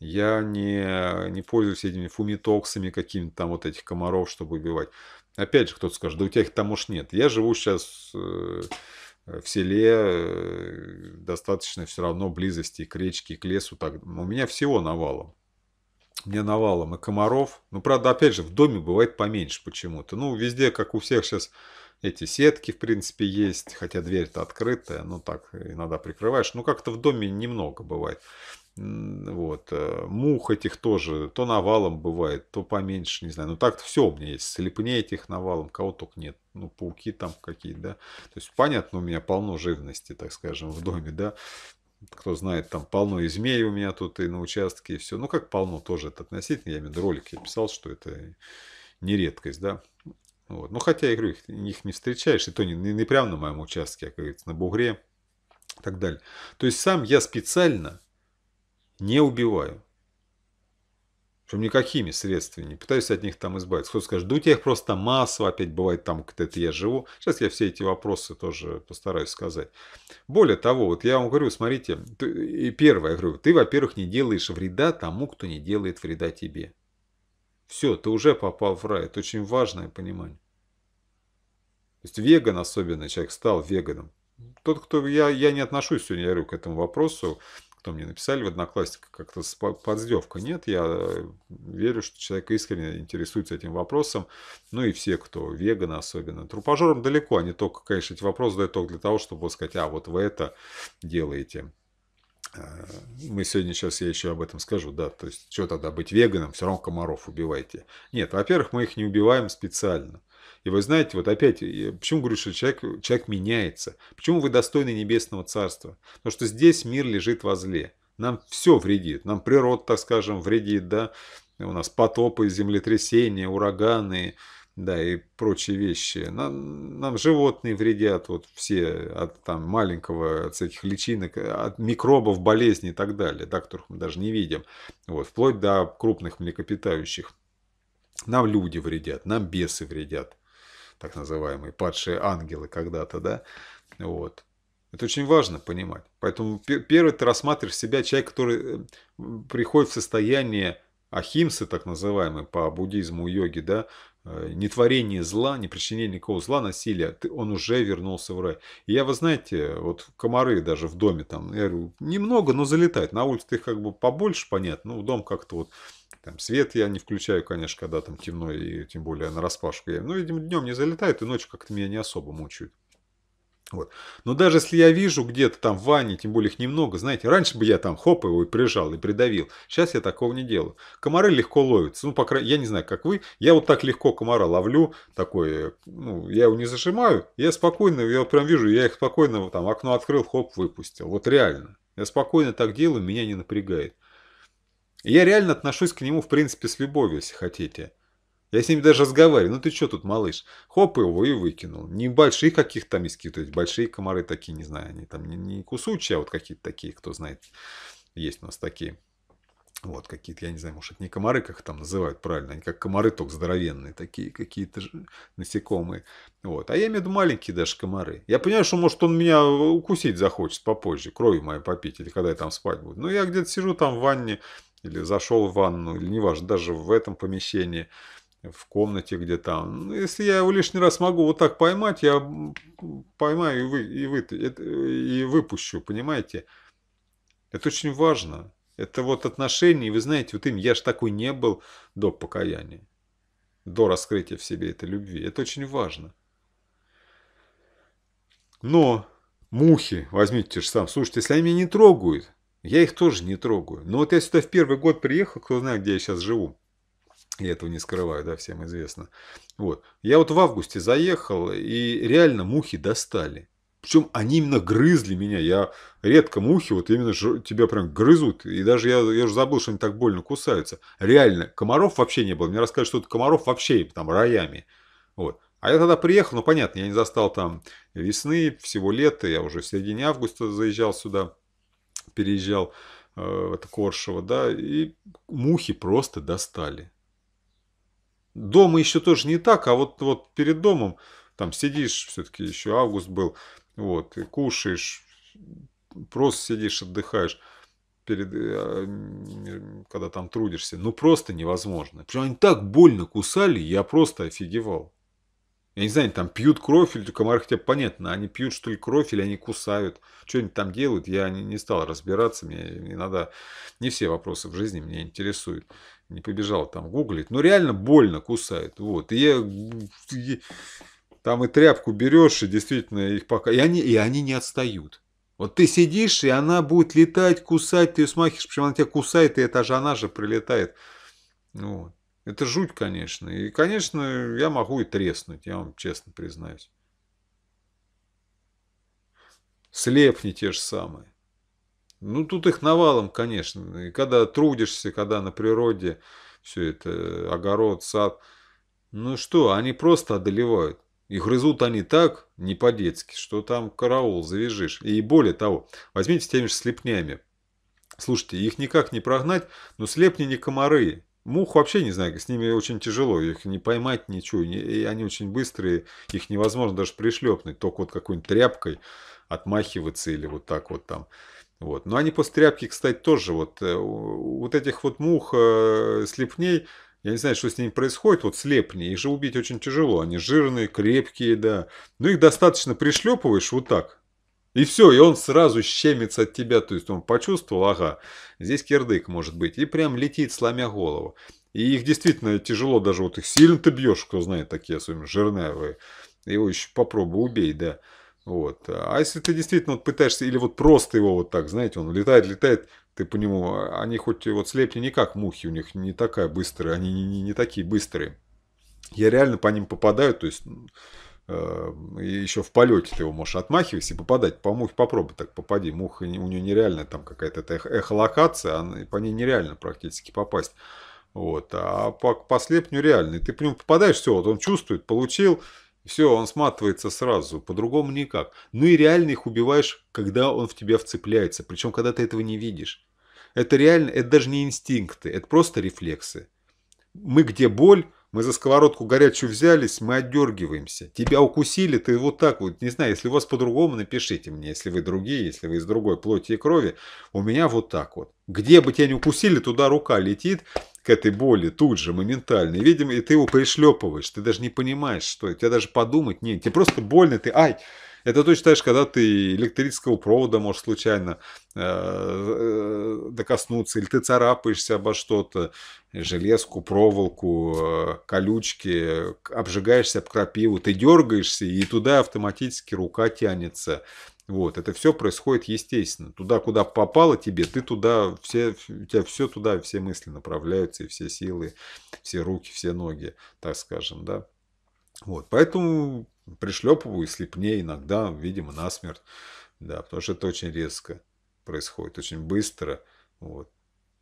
[SPEAKER 1] Я не, не пользуюсь этими фумитоксами какими-то там вот этих комаров, чтобы убивать. Опять же, кто-то скажет, да у тебя их там уж нет. Я живу сейчас э, в селе, э, достаточно все равно близости к речке, к лесу. Так, у меня всего навалом. Мне навалом и комаров. Ну, правда, опять же, в доме бывает поменьше почему-то. Ну, везде, как у всех сейчас эти сетки, в принципе, есть, хотя дверь-то открытая, но так иногда прикрываешь. Ну, как-то в доме немного бывает. Вот. Э, мух этих тоже то навалом бывает, то поменьше, не знаю. Ну, так-то все у меня есть. Слепней этих навалом, кого только нет. Ну, пауки там какие-то, да. То есть, понятно, у меня полно живности, так скажем, в доме, да кто знает, там полно и змей у меня тут и на участке, и все. Ну, как полно тоже это относительно. Я имею в виду ролик, я писал, что это не редкость, да. Вот. Ну, хотя, я говорю, их, их не встречаешь, и то не, не, не прямо на моем участке, а, как говорится, на бугре и так далее. То есть сам я специально не убиваю. Причем никакими средствами, не пытаюсь от них там избавиться. Кто-то скажет, да у тебя их просто масса, опять бывает там, где-то я живу. Сейчас я все эти вопросы тоже постараюсь сказать. Более того, вот я вам говорю, смотрите, ты, и первое, я говорю, ты, во-первых, не делаешь вреда тому, кто не делает вреда тебе. Все, ты уже попал в рай. Это очень важное понимание. То есть веган особенно, человек стал веганом. Тот, кто... Я, я не отношусь сегодня, я говорю, к этому вопросу. Кто мне написали в Одноклассниках, как-то с подздевка. Нет, я э, верю, что человек искренне интересуется этим вопросом. Ну и все, кто веган, особенно. Трупажерам далеко, они только, конечно, эти вопросы задают только для того, чтобы сказать, а вот вы это делаете мы сегодня сейчас, я еще об этом скажу, да, то есть, что тогда быть веганом, все равно комаров убивайте. Нет, во-первых, мы их не убиваем специально. И вы знаете, вот опять, почему говорю, что человек, человек меняется? Почему вы достойны небесного царства? Потому что здесь мир лежит во зле. Нам все вредит, нам природа, так скажем, вредит, да, у нас потопы, землетрясения, ураганы, да, и прочие вещи. Нам, нам животные вредят, вот все от там маленького, от всяких личинок, от микробов, болезней и так далее, да, которых мы даже не видим, вот, вплоть до крупных млекопитающих. Нам люди вредят, нам бесы вредят, так называемые падшие ангелы когда-то, да, вот. Это очень важно понимать. Поэтому первый ты рассматриваешь себя человек, который э, приходит в состояние ахимсы, так называемые, по буддизму йоги, да, э, нетворение зла, не причинение никакого зла, насилия, он уже вернулся в рай. И я, вы знаете, вот комары даже в доме там, я говорю, немного, но залетает. На улице их как бы побольше, понятно, ну, дом как-то вот, там свет я не включаю, конечно, когда там темно, и тем более на распашку. Я, ну, видимо, днем не залетает, и ночью как-то меня не особо мучают. Вот. Но даже если я вижу где-то там в ванне, тем более их немного, знаете, раньше бы я там хоп его и прижал, и придавил. Сейчас я такого не делаю. Комары легко ловятся. Ну, по крайней я не знаю, как вы. Я вот так легко комара ловлю, такой, ну, я его не зажимаю, я спокойно, я прям вижу, я их спокойно там окно открыл, хоп, выпустил. Вот реально. Я спокойно так делаю, меня не напрягает. я реально отношусь к нему, в принципе, с любовью, если хотите. Я с ними даже разговариваю. Ну ты что тут, малыш? Хоп его и выкинул. Не больших каких-то там иски, то есть большие комары такие, не знаю, они там не, не кусучие, а вот какие-то такие, кто знает, есть у нас такие. Вот какие-то, я не знаю, может, это не комары, как их там называют правильно, они как комары, только здоровенные такие, какие-то насекомые. Вот. А я имею в виду маленькие даже комары. Я понимаю, что, может, он меня укусить захочет попозже, кровью мою попить, или когда я там спать буду. Но я где-то сижу там в ванне, или зашел в ванну, или неважно, даже в этом помещении – в комнате где там. Если я его лишний раз могу вот так поймать, я поймаю и, вы, и, вы, и выпущу, понимаете? Это очень важно. Это вот отношения, и вы знаете, вот им я же такой не был до покаяния, до раскрытия в себе этой любви. Это очень важно. Но мухи, возьмите те же сам слушайте, если они меня не трогают, я их тоже не трогаю. Но вот я сюда в первый год приехал, кто знает, где я сейчас живу. Я этого не скрываю, да, всем известно. Вот. Я вот в августе заехал, и реально мухи достали. Причем они именно грызли меня. Я редко мухи вот именно ж... тебя прям грызут. И даже я, я уже забыл, что они так больно кусаются. Реально, комаров вообще не было. Мне рассказывают, что это комаров вообще там роями. Вот. А я тогда приехал, ну понятно, я не застал там весны, всего лета, я уже в середине августа заезжал сюда, переезжал, э, это Коршево, да, и мухи просто достали. Дома еще тоже не так, а вот, вот перед домом, там сидишь, все-таки еще август был, вот, и кушаешь, просто сидишь, отдыхаешь перед, э, когда там трудишься, ну просто невозможно. Причем они так больно кусали, я просто офигевал. Я не знаю, они там пьют кровь или комары хотя понятно, они пьют что ли кровь или они кусают, что они там делают, я не, не стал разбираться, мне не надо, не все вопросы в жизни меня интересуют не побежал там гуглить, но реально больно кусает. Вот. И я, и, там и тряпку берешь, и действительно их пока... И они, и они не отстают. Вот ты сидишь, и она будет летать, кусать, ты ее смахиваешь, почему она тебя кусает, и это же она же прилетает. Ну вот. Это жуть, конечно. И, конечно, я могу и треснуть, я вам честно признаюсь. Слепни те же самые. Ну, тут их навалом, конечно. И когда трудишься, когда на природе все это, огород, сад. Ну что, они просто одолевают. И грызут они так, не по-детски, что там караул завяжешь. И более того, возьмите с теми же слепнями. Слушайте, их никак не прогнать, но слепни не комары. Мух вообще не знаю, с ними очень тяжело, их не поймать ничего, и они очень быстрые, их невозможно даже пришлепнуть, только вот какой-нибудь тряпкой отмахиваться или вот так вот там. Вот. Но они после тряпки, кстати, тоже вот, э, вот этих вот мух, э, слепней, я не знаю, что с ними происходит, вот слепни, их же убить очень тяжело, они жирные, крепкие, да. Но ну, их достаточно пришлепываешь вот так, и все, и он сразу щемится от тебя, то есть он почувствовал, ага, здесь кирдык может быть, и прям летит, сломя голову. И их действительно тяжело, даже вот их сильно ты бьешь, кто знает, такие особенно жирные, его еще попробуй убей, да. Вот. А если ты действительно вот пытаешься, или вот просто его вот так, знаете, он летает, летает, ты по нему, а, они хоть вот слепни никак, мухи, у них не такая быстрая, они не, не, не такие быстрые. Я реально по ним попадаю, то есть э, еще в полете ты его можешь отмахиваться и попадать. По мухе попробуй так попади. Муха, у нее нереальная там какая-то эх, эхолокация, она, по ней нереально практически попасть. Вот, а по, по слепню реально. И ты по нему попадаешь, все, вот он чувствует, получил, все, он сматывается сразу, по-другому никак. Ну и реально их убиваешь, когда он в тебя вцепляется, причем когда ты этого не видишь. Это реально, это даже не инстинкты, это просто рефлексы. Мы где боль, мы за сковородку горячую взялись, мы отдергиваемся. Тебя укусили, ты вот так вот, не знаю, если у вас по-другому, напишите мне, если вы другие, если вы из другой плоти и крови. У меня вот так вот. Где бы тебя не укусили, туда рука летит, к этой боли тут же, моментально. И, видимо, и ты его пришлепываешь, ты даже не понимаешь, что тебя даже подумать нет. Тебе просто больно, ты ай, это точно так же, когда ты электрического провода можешь случайно э, э, докоснуться, или ты царапаешься обо что-то, железку, проволоку, э, колючки, обжигаешься об крапиву, ты дергаешься, и туда автоматически рука тянется. Вот, это все происходит естественно. Туда, куда попало тебе, ты туда, все, у тебя все туда, все мысли направляются, и все силы, все руки, все ноги, так скажем, да. Вот, поэтому пришлепываю слепнее иногда, видимо, насмерть, да, потому что это очень резко происходит, очень быстро, вот.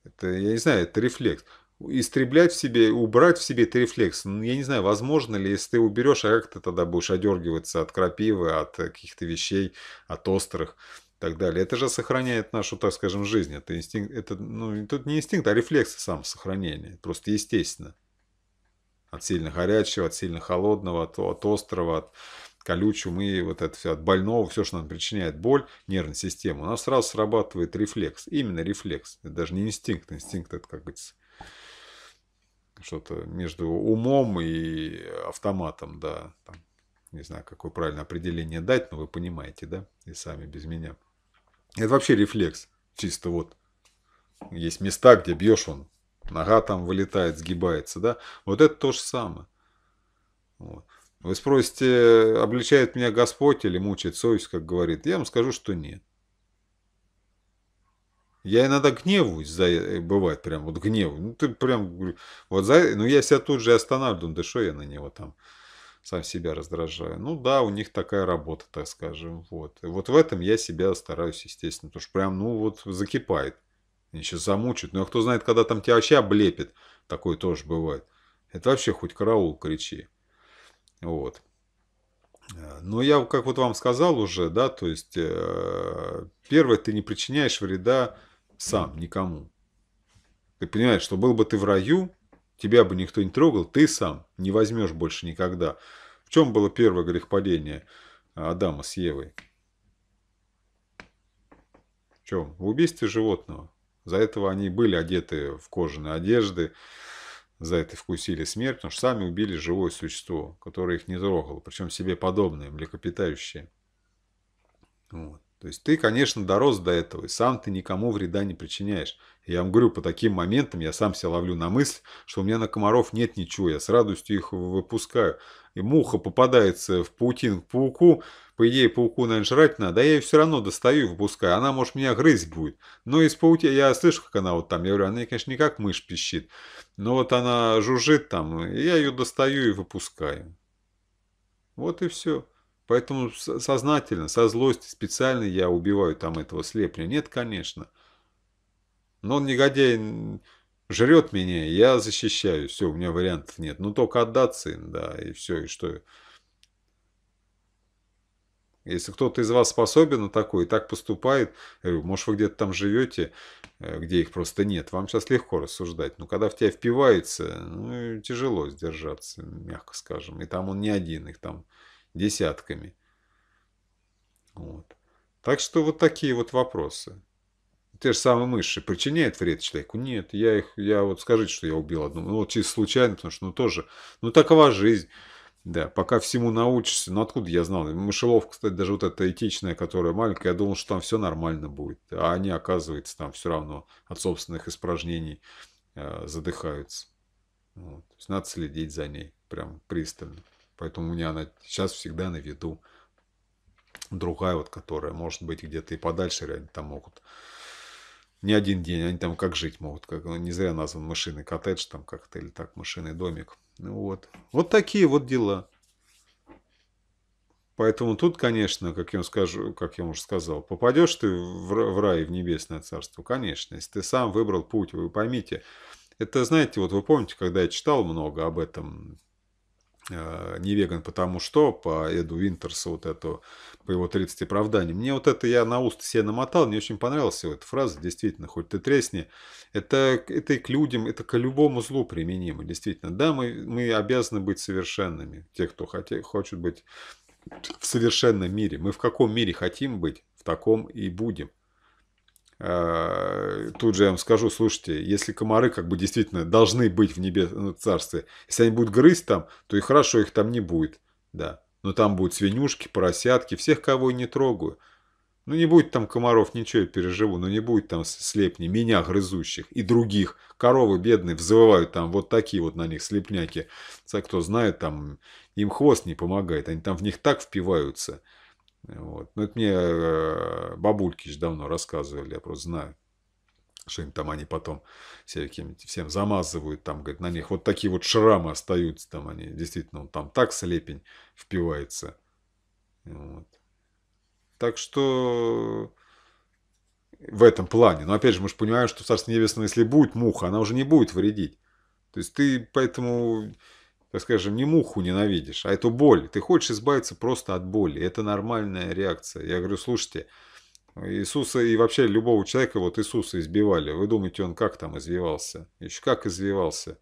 [SPEAKER 1] Это, я не знаю, это рефлекс истреблять в себе, убрать в себе этот рефлекс. Ну, я не знаю, возможно ли, если ты уберешь, а как ты тогда будешь одергиваться от крапивы, от каких-то вещей, от острых и так далее. Это же сохраняет нашу, так скажем, жизнь. Это инстинкт, это, ну, тут не инстинкт, а рефлексы самосохранения. Просто естественно. От сильно горячего, от сильно холодного, от, от острого, от колючего, мы вот это все, от больного, все, что нам причиняет боль, нервной системе, у нас сразу срабатывает рефлекс. Именно рефлекс. Это даже не инстинкт. Инстинкт это, как говорится, что-то между умом и автоматом, да. Там, не знаю, какое правильное определение дать, но вы понимаете, да, и сами без меня. Это вообще рефлекс, чисто вот. Есть места, где бьешь он, нога там вылетает, сгибается, да. Вот это то же самое. Вот. Вы спросите, обличает меня Господь или мучает совесть, как говорит. Я вам скажу, что нет. Я иногда гневаюсь, за, э, бывает прям, вот гневу. Ну, ты прям, вот за, ну, я себя тут же останавливаю, да что я на него там сам себя раздражаю. Ну да, у них такая работа, так скажем. Вот, и вот в этом я себя стараюсь, естественно, потому что прям, ну вот закипает. Они сейчас замучают. Ну а кто знает, когда там тебя вообще облепит. Такое тоже бывает. Это вообще хоть караул кричи. Вот. Э, но я, как вот вам сказал уже, да, то есть, э, первое, ты не причиняешь вреда сам, никому. Ты понимаешь, что был бы ты в раю, тебя бы никто не трогал, ты сам не возьмешь больше никогда. В чем было первое грехопадение Адама с Евой? В чем? В убийстве животного. За этого они были одеты в кожаные одежды, за это вкусили смерть, потому что сами убили живое существо, которое их не трогало, причем себе подобное, млекопитающее. Вот. То есть ты, конечно, дорос до этого, и сам ты никому вреда не причиняешь. Я вам говорю, по таким моментам я сам себя ловлю на мысль, что у меня на комаров нет ничего, я с радостью их выпускаю. И муха попадается в паутин к пауку, по идее пауку, наверное, жрать надо, а я ее все равно достаю и выпускаю, она, может, меня грызть будет. Но из паутин, я слышу, как она вот там, я говорю, она, конечно, не как мышь пищит, но вот она жужжит там, и я ее достаю и выпускаю. Вот и все. Поэтому сознательно, со злости, специально я убиваю там этого слепня. Нет, конечно. Но он, негодяй, жрет меня, я защищаю. Все, у меня вариантов нет. Ну, только отдаться им, да, и все, и что... Если кто-то из вас способен на такое и так поступает, говорю, может, вы где-то там живете, э, где их просто нет, вам сейчас легко рассуждать. Но когда в тебя впивается, ну, тяжело сдержаться, мягко скажем. И там он не один, их там десятками. Вот. Так что вот такие вот вопросы. Те же самые мыши причиняют вред человеку? Нет, я их, я вот скажите, что я убил одну. Ну, вот чисто случайно, потому что ну тоже, ну такова жизнь. Да, пока всему научишься. Ну, откуда я знал? Мышеловка, кстати, даже вот эта этичная, которая маленькая, я думал, что там все нормально будет. А они, оказывается, там все равно от собственных испражнений э, задыхаются. Вот. То есть надо следить за ней прям пристально. Поэтому у меня она сейчас всегда на виду. Другая вот, которая, может быть, где-то и подальше реально там могут. Не один день, они там как жить могут. Как, ну, не зря назван машины коттедж там как-то, или так, машины домик. Ну, вот. вот такие вот дела. Поэтому тут, конечно, как я, скажу, как я уже сказал, попадешь ты в рай, в небесное царство, конечно. Если ты сам выбрал путь, вы поймите. Это, знаете, вот вы помните, когда я читал много об этом, Э, не веган, потому что по Эду Винтерсу вот эту, по его 30 оправданий. Мне вот это я на уст все намотал, мне очень понравилась эта фраза, действительно, хоть ты тресни. Это, это и к людям, это к любому злу применимо, действительно. Да, мы, мы обязаны быть совершенными, те, кто хоте, хочет быть в совершенном мире. Мы в каком мире хотим быть, в таком и будем. Э, тут же я вам скажу, слушайте, если комары как бы действительно должны быть в небесном ну, царстве, если они будут грызть там, то и хорошо, их там не будет, да. Но там будут свинюшки, поросятки, всех, кого я не трогаю. Ну, не будет там комаров, ничего я переживу, но не будет там слепни, меня грызущих и других. Коровы бедные взывают там вот такие вот на них слепняки. Кто знает, там им хвост не помогает, они там в них так впиваются – вот. Ну, это мне э, бабульки же давно рассказывали, я просто знаю. Что-нибудь там они потом всяким, всем замазывают, там, говорит, на них вот такие вот шрамы остаются, там они, действительно, он там так слепень впивается. Вот. Так что в этом плане. Но опять же, мы же понимаем, что в Царстве если будет муха, она уже не будет вредить. То есть ты поэтому так скажем, не муху ненавидишь, а эту боль. Ты хочешь избавиться просто от боли. Это нормальная реакция. Я говорю, слушайте, Иисуса и вообще любого человека, вот Иисуса избивали. Вы думаете, он как там извивался? Еще как извивался,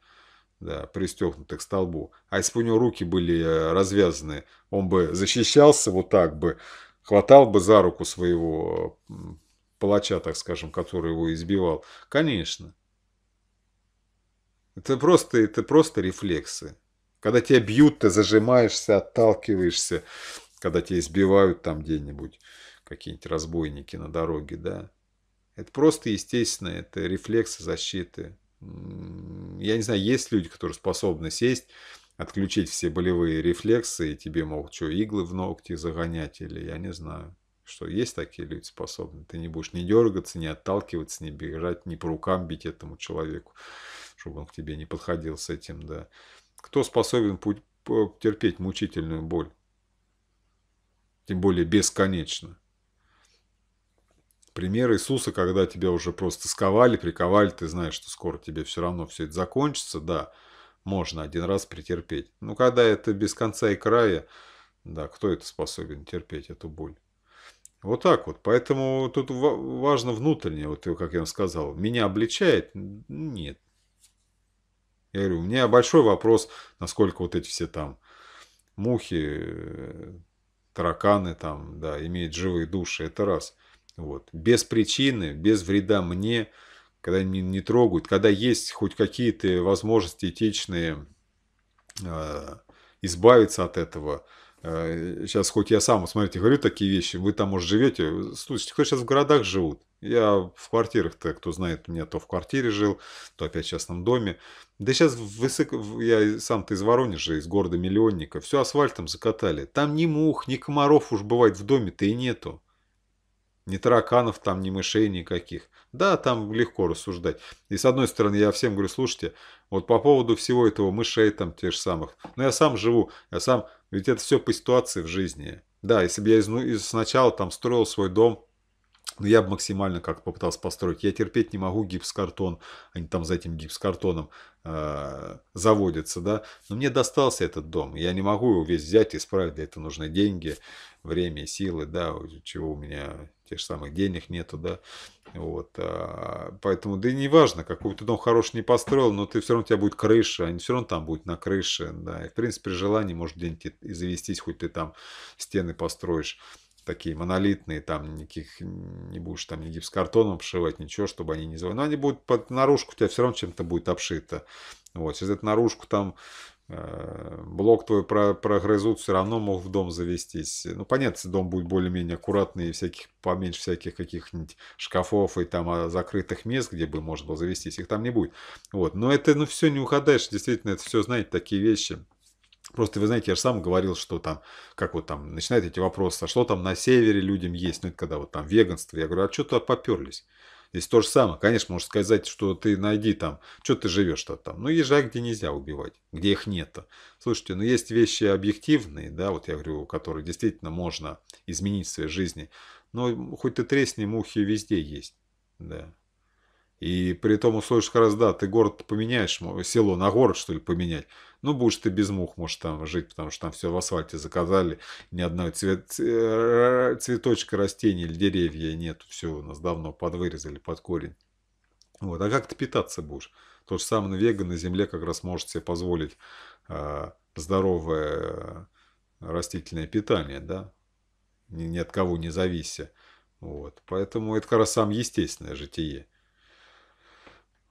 [SPEAKER 1] да, пристегнутый к столбу. А если бы у него руки были э, развязаны, он бы защищался вот так бы, хватал бы за руку своего палача, так скажем, который его избивал. Конечно. Это просто, это просто рефлексы. Когда тебя бьют, ты зажимаешься, отталкиваешься. Когда тебя избивают там где-нибудь какие-нибудь разбойники на дороге, да. Это просто естественно, это рефлексы защиты. Я не знаю, есть люди, которые способны сесть, отключить все болевые рефлексы, и тебе могут что, иглы в ногти загонять, или я не знаю, что есть такие люди способны. Ты не будешь не дергаться, не отталкиваться, не бежать, не по рукам бить этому человеку, чтобы он к тебе не подходил с этим, да. Кто способен терпеть мучительную боль? Тем более бесконечно. Пример Иисуса, когда тебя уже просто сковали, приковали, ты знаешь, что скоро тебе все равно все это закончится, да, можно один раз претерпеть. Но когда это без конца и края, да, кто это способен терпеть эту боль? Вот так вот. Поэтому тут важно внутреннее, вот как я вам сказал. Меня обличает? Нет, я говорю, у меня большой вопрос, насколько вот эти все там мухи, э, тараканы там, да, имеют живые души, это раз. Вот. Без причины, без вреда мне, когда они не трогают, когда есть хоть какие-то возможности этичные э, избавиться от этого – Сейчас э, хоть я сам, смотрите, говорю такие вещи, вы там, может, живете. Слушайте, кто сейчас в городах живут? Я в квартирах-то, кто знает, меня то в квартире жил, то опять в частном доме. Да сейчас высок... я сам-то из Воронежа, из города миллионника, все асфальтом закатали. Там ни мух, ни комаров уж бывает в доме-то и нету. Ни тараканов там, ни мышей никаких. Да, там легко рассуждать. И с одной стороны, я всем говорю, слушайте, вот по поводу всего этого мышей там тех же самых. Но я сам живу, я сам... Ведь это все по ситуации в жизни. Да, если бы я из, из, сначала там строил свой дом, но ну, я бы максимально как попытался построить. Я терпеть не могу гипскартон. Они там за этим гипскартоном э, заводятся, да. Но мне достался этот дом. Я не могу его весь взять и исправить. Для этого нужны деньги, время, силы, да. Чего у меня тех же самых денег нету, да. Вот. А, поэтому, да и не важно, какой ты дом хороший не построил, но ты все равно у тебя будет крыша. Они все равно там будут на крыше, да. И, в принципе, при желании может где-нибудь и завестись, хоть ты там стены построишь такие монолитные, там никаких не будешь там ни гипсокартоном обшивать, ничего, чтобы они не звали. Но они будут под наружку, у тебя все равно чем-то будет обшито. Вот, через эту наружку там э, блок твой про прогрызут, все равно мог в дом завестись. Ну, понятно, если дом будет более-менее аккуратный, и всяких, поменьше всяких каких-нибудь шкафов и там а, закрытых мест, где бы можно было завестись, их там не будет. Вот, но это, ну, все не угадаешь, действительно, это все, знаете, такие вещи – Просто, вы знаете, я же сам говорил, что там, как вот там, начинают эти вопросы, а что там на севере людям есть, ну, это когда вот там веганство. Я говорю, а что туда поперлись? Здесь то же самое. Конечно, можно сказать, что ты найди там, что ты живешь-то там. Ну, езжай, где нельзя убивать, где их нет-то. Слушайте, ну, есть вещи объективные, да, вот я говорю, которые действительно можно изменить в своей жизни. Но хоть ты тресни, мухи везде есть, да. И при том условии, раз, да, ты город поменяешь, село на город, что ли, поменять – ну, будешь ты без мух, может, там жить, потому что там все в асфальте заказали, ни одного цвет, э, цветочка растений или деревья нет, все у нас давно подвырезали под корень. Вот. А как ты питаться будешь? То же самое веган на земле как раз может себе позволить э, здоровое растительное питание, да? Ни, ни от кого не завися. Вот. Поэтому это как раз самое естественное житие.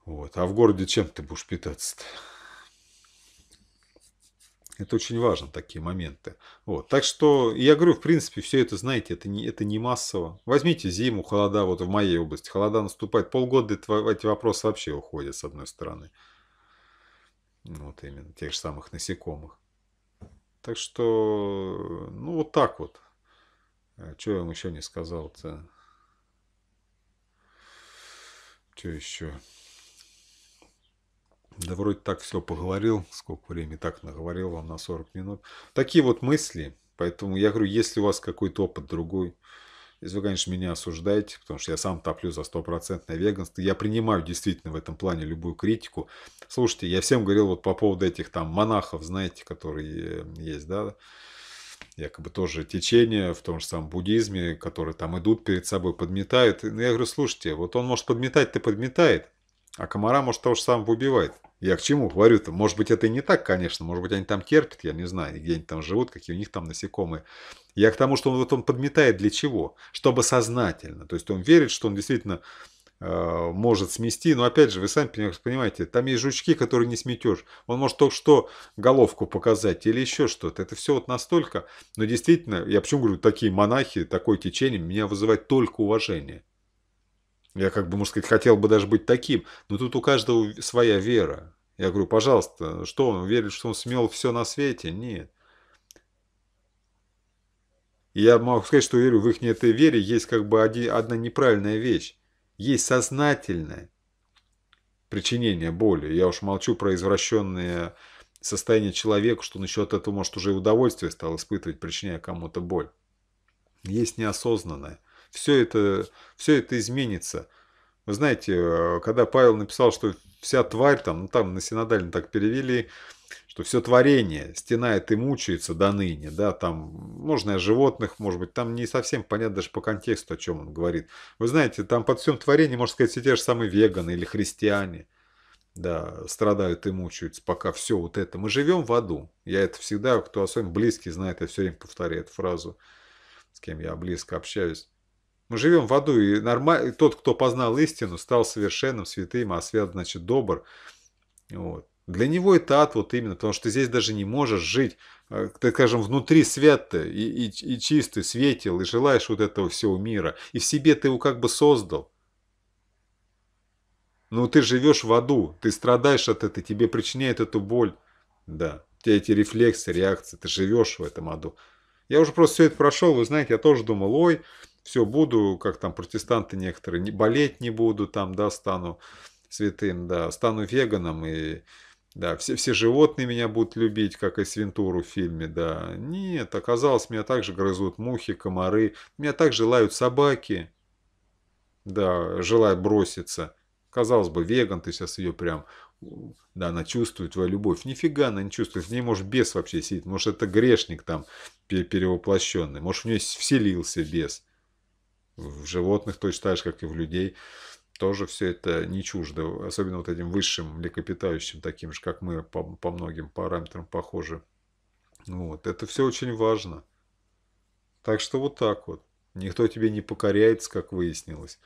[SPEAKER 1] Вот. А в городе чем ты будешь питаться-то? Это очень важно, такие моменты. Вот. Так что, я говорю, в принципе, все это, знаете, это не, это не массово. Возьмите зиму, холода, вот в моей области, холода наступает, полгода эти вопросы вообще уходят, с одной стороны. Вот именно, тех же самых насекомых. Так что, ну вот так вот. А что я вам еще не сказал-то? Что еще? Да вроде так все поговорил, сколько времени так наговорил вам на 40 минут. Такие вот мысли. Поэтому я говорю, если у вас какой-то опыт другой, если вы, конечно, меня осуждаете, потому что я сам топлю за стопроцентное веганство, я принимаю действительно в этом плане любую критику. Слушайте, я всем говорил вот по поводу этих там монахов, знаете, которые э, есть, да, якобы тоже течение в том же самом буддизме, которые там идут перед собой, подметают. Но я говорю, слушайте, вот он может подметать, ты подметает, а комара, может, того же самого убивает. Я к чему говорю-то? Может быть, это и не так, конечно. Может быть, они там терпят, я не знаю, где они там живут, какие у них там насекомые. Я к тому, что он, вот он подметает для чего? Чтобы сознательно. То есть он верит, что он действительно э, может смести. Но опять же, вы сами понимаете, там есть жучки, которые не сметешь. Он может только что головку показать или еще что-то. Это все вот настолько. Но действительно, я почему говорю, такие монахи, такое течение меня вызывает только уважение. Я как бы, можно сказать, хотел бы даже быть таким, но тут у каждого своя вера. Я говорю, пожалуйста, что он верит, что он смел все на свете? Нет. я могу сказать, что верю, в их этой вере есть как бы одна неправильная вещь. Есть сознательное причинение боли. Я уж молчу про извращенные состояние человека, что насчет этого, может, уже и удовольствие стал испытывать, причиняя кому-то боль. Есть неосознанное – все это, все это изменится. Вы знаете, э, когда Павел написал, что вся тварь, там, ну, там на синодально так перевели, что все творение стенает и мучается до ныне, да, там, можно о животных, может быть, там не совсем понятно даже по контексту, о чем он говорит. Вы знаете, там под всем творением, можно сказать, все те же самые веганы или христиане, да, страдают и мучаются, пока все вот это. Мы живем в аду. Я это всегда, кто особенно близкий знает, я все время повторяю эту фразу, с кем я близко общаюсь. Мы живем в аду, и, норма... тот, кто познал истину, стал совершенным, святым, а свят значит добр. Вот. Для него это ад вот именно, потому что ты здесь даже не можешь жить, э, так скажем, внутри свят и, и, и чистый, светил, и желаешь вот этого всего мира. И в себе ты его как бы создал. Но ну, ты живешь в аду, ты страдаешь от этого, тебе причиняет эту боль. Да, те эти рефлексы, реакции, ты живешь в этом аду. Я уже просто все это прошел, вы знаете, я тоже думал, ой, все, буду, как там протестанты некоторые, не, болеть не буду, там, да, стану святым, да, стану веганом, и, да, все, все животные меня будут любить, как и Свинтуру в фильме, да. Нет, оказалось, меня также грызут мухи, комары, меня также лают собаки, да, желая броситься. Казалось бы, веган, ты сейчас ее прям, да, она чувствует твою любовь. Нифига она не чувствует, в ней, может, бес вообще сидит, может, это грешник там перевоплощенный, может, у нее вселился бес в животных точно так же, как и в людей, тоже все это не чуждо, особенно вот этим высшим млекопитающим, таким же, как мы, по, по многим параметрам похожи. Вот, это все очень важно. Так что вот так вот. Никто тебе не покоряется, как выяснилось.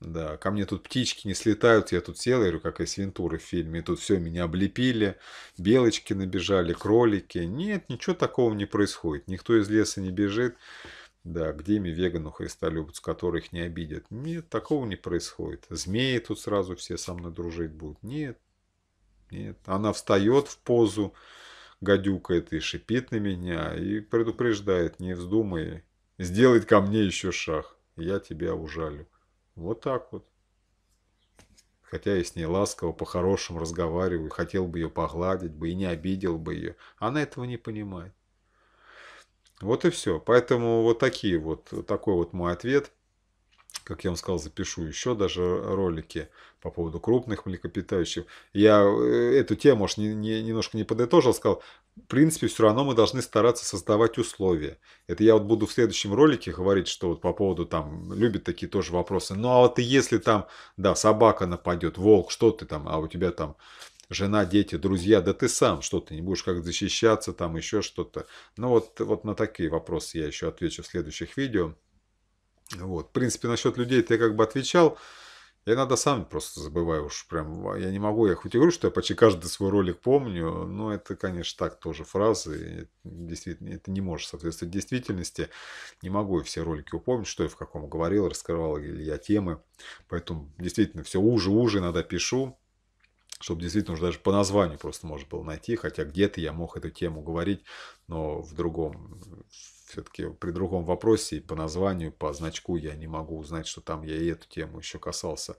[SPEAKER 1] Да, ко мне тут птички не слетают, я тут сел, я говорю, как из Вентуры в фильме, и тут все меня облепили, белочки набежали, кролики. Нет, ничего такого не происходит, никто из леса не бежит. Да, где ими вегану христолюбцу, которых не обидят? Нет, такого не происходит. Змеи тут сразу все со мной дружить будут. Нет, нет. Она встает в позу, гадюкает и шипит на меня, и предупреждает, не вздумай сделать ко мне еще шаг. Я тебя ужалю. Вот так вот. Хотя я с ней ласково, по-хорошему разговариваю, хотел бы ее погладить бы и не обидел бы ее. Она этого не понимает. Вот и все. Поэтому вот такие вот, такой вот мой ответ. Как я вам сказал, запишу еще даже ролики по поводу крупных млекопитающих. Я э, эту тему уж не, не, немножко не подытожил, сказал, в принципе, все равно мы должны стараться создавать условия. Это я вот буду в следующем ролике говорить, что вот по поводу там, любят такие тоже вопросы. Ну а вот если там, да, собака нападет, волк, что ты там, а у тебя там жена, дети, друзья, да ты сам что-то не будешь как защищаться, там еще что-то. Ну вот, вот на такие вопросы я еще отвечу в следующих видео. Вот, в принципе, насчет людей ты как бы отвечал. Я иногда сам просто забываю уж прям, я не могу, я хоть и говорю, что я почти каждый свой ролик помню, но это, конечно, так тоже фразы, действительно, это не может соответствовать действительности, не могу я все ролики упомнить, что я в каком говорил, раскрывал или я темы, поэтому действительно все уже-уже иногда пишу, чтобы действительно уже даже по названию просто можно было найти, хотя где-то я мог эту тему говорить, но в другом, все-таки при другом вопросе, по названию, по значку я не могу узнать, что там я и эту тему еще касался.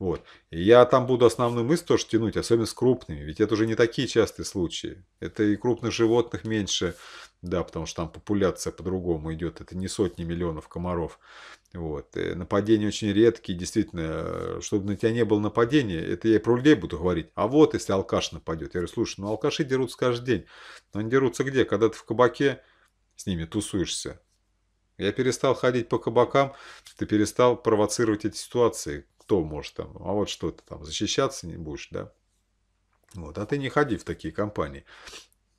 [SPEAKER 1] Вот. И я там буду основную мысль тоже тянуть, особенно с крупными, ведь это уже не такие частые случаи. Это и крупных животных меньше, да, потому что там популяция по-другому идет, это не сотни миллионов комаров. Вот. Э, нападения очень редкие, действительно, э, чтобы на тебя не было нападения, это я и про людей буду говорить. А вот если алкаш нападет. Я говорю, слушай, ну алкаши дерутся каждый день. Но они дерутся где? Когда ты в кабаке с ними тусуешься. Я перестал ходить по кабакам, ты перестал провоцировать эти ситуации. Кто может там, а вот что ты там, защищаться не будешь, да? Вот, а ты не ходи в такие компании.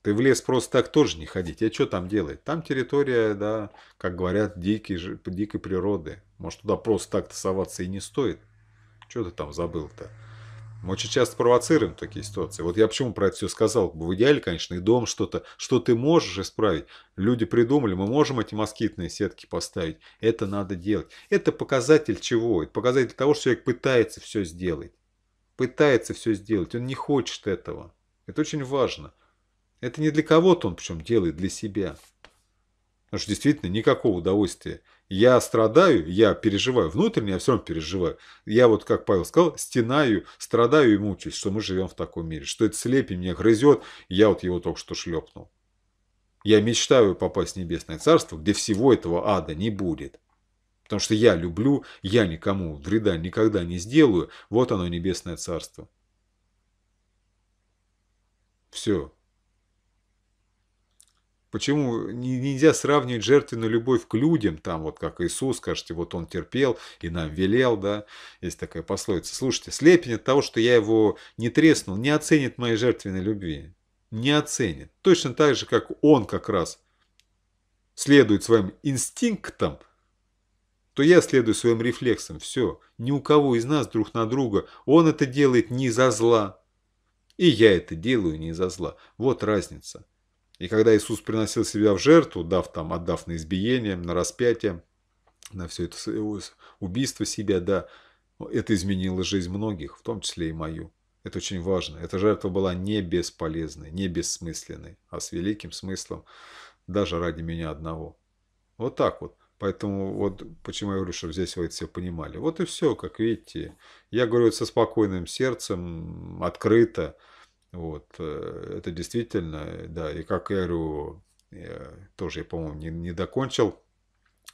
[SPEAKER 1] Ты в лес просто так тоже не ходить. А что там делать? Там территория, да, как говорят, дикий, дикой природы. Может, туда просто так тасоваться и не стоит? Что ты там забыл-то? Мы очень часто провоцируем такие ситуации. Вот я почему про это все сказал. В идеале, конечно, и дом что-то, что ты можешь исправить. Люди придумали, мы можем эти москитные сетки поставить. Это надо делать. Это показатель чего? Это показатель того, что человек пытается все сделать. Пытается все сделать. Он не хочет этого. Это очень важно. Это не для кого-то он причем делает, для себя. Потому что действительно никакого удовольствия. Я страдаю, я переживаю, внутренне я все равно переживаю. Я вот, как Павел сказал, стенаю, страдаю и мучаюсь, что мы живем в таком мире, что это слепень меня грызет, я вот его только что шлепнул. Я мечтаю попасть в небесное царство, где всего этого ада не будет. Потому что я люблю, я никому вреда никогда не сделаю, вот оно небесное царство. Все, Почему нельзя сравнивать жертвенную любовь к людям, там вот как Иисус, скажете, вот он терпел и нам велел, да, есть такая пословица. Слушайте, слепень от того, что я его не треснул, не оценит моей жертвенной любви, не оценит. Точно так же, как он как раз следует своим инстинктам, то я следую своим рефлексам, все. Ни у кого из нас друг на друга, он это делает не за зла, и я это делаю не за зла. Вот разница. И когда Иисус приносил себя в жертву, дав там, отдав на избиение, на распятие, на все это э, убийство себя, да, это изменило жизнь многих, в том числе и мою. Это очень важно. Эта жертва была не бесполезной, не бессмысленной, а с великим смыслом даже ради меня одного. Вот так вот. Поэтому вот почему я говорю, чтобы здесь вы это все понимали. Вот и все, как видите. Я говорю со спокойным сердцем, открыто. Вот, э, это действительно, да, и как я говорю, я тоже, я, по-моему, не, не докончил,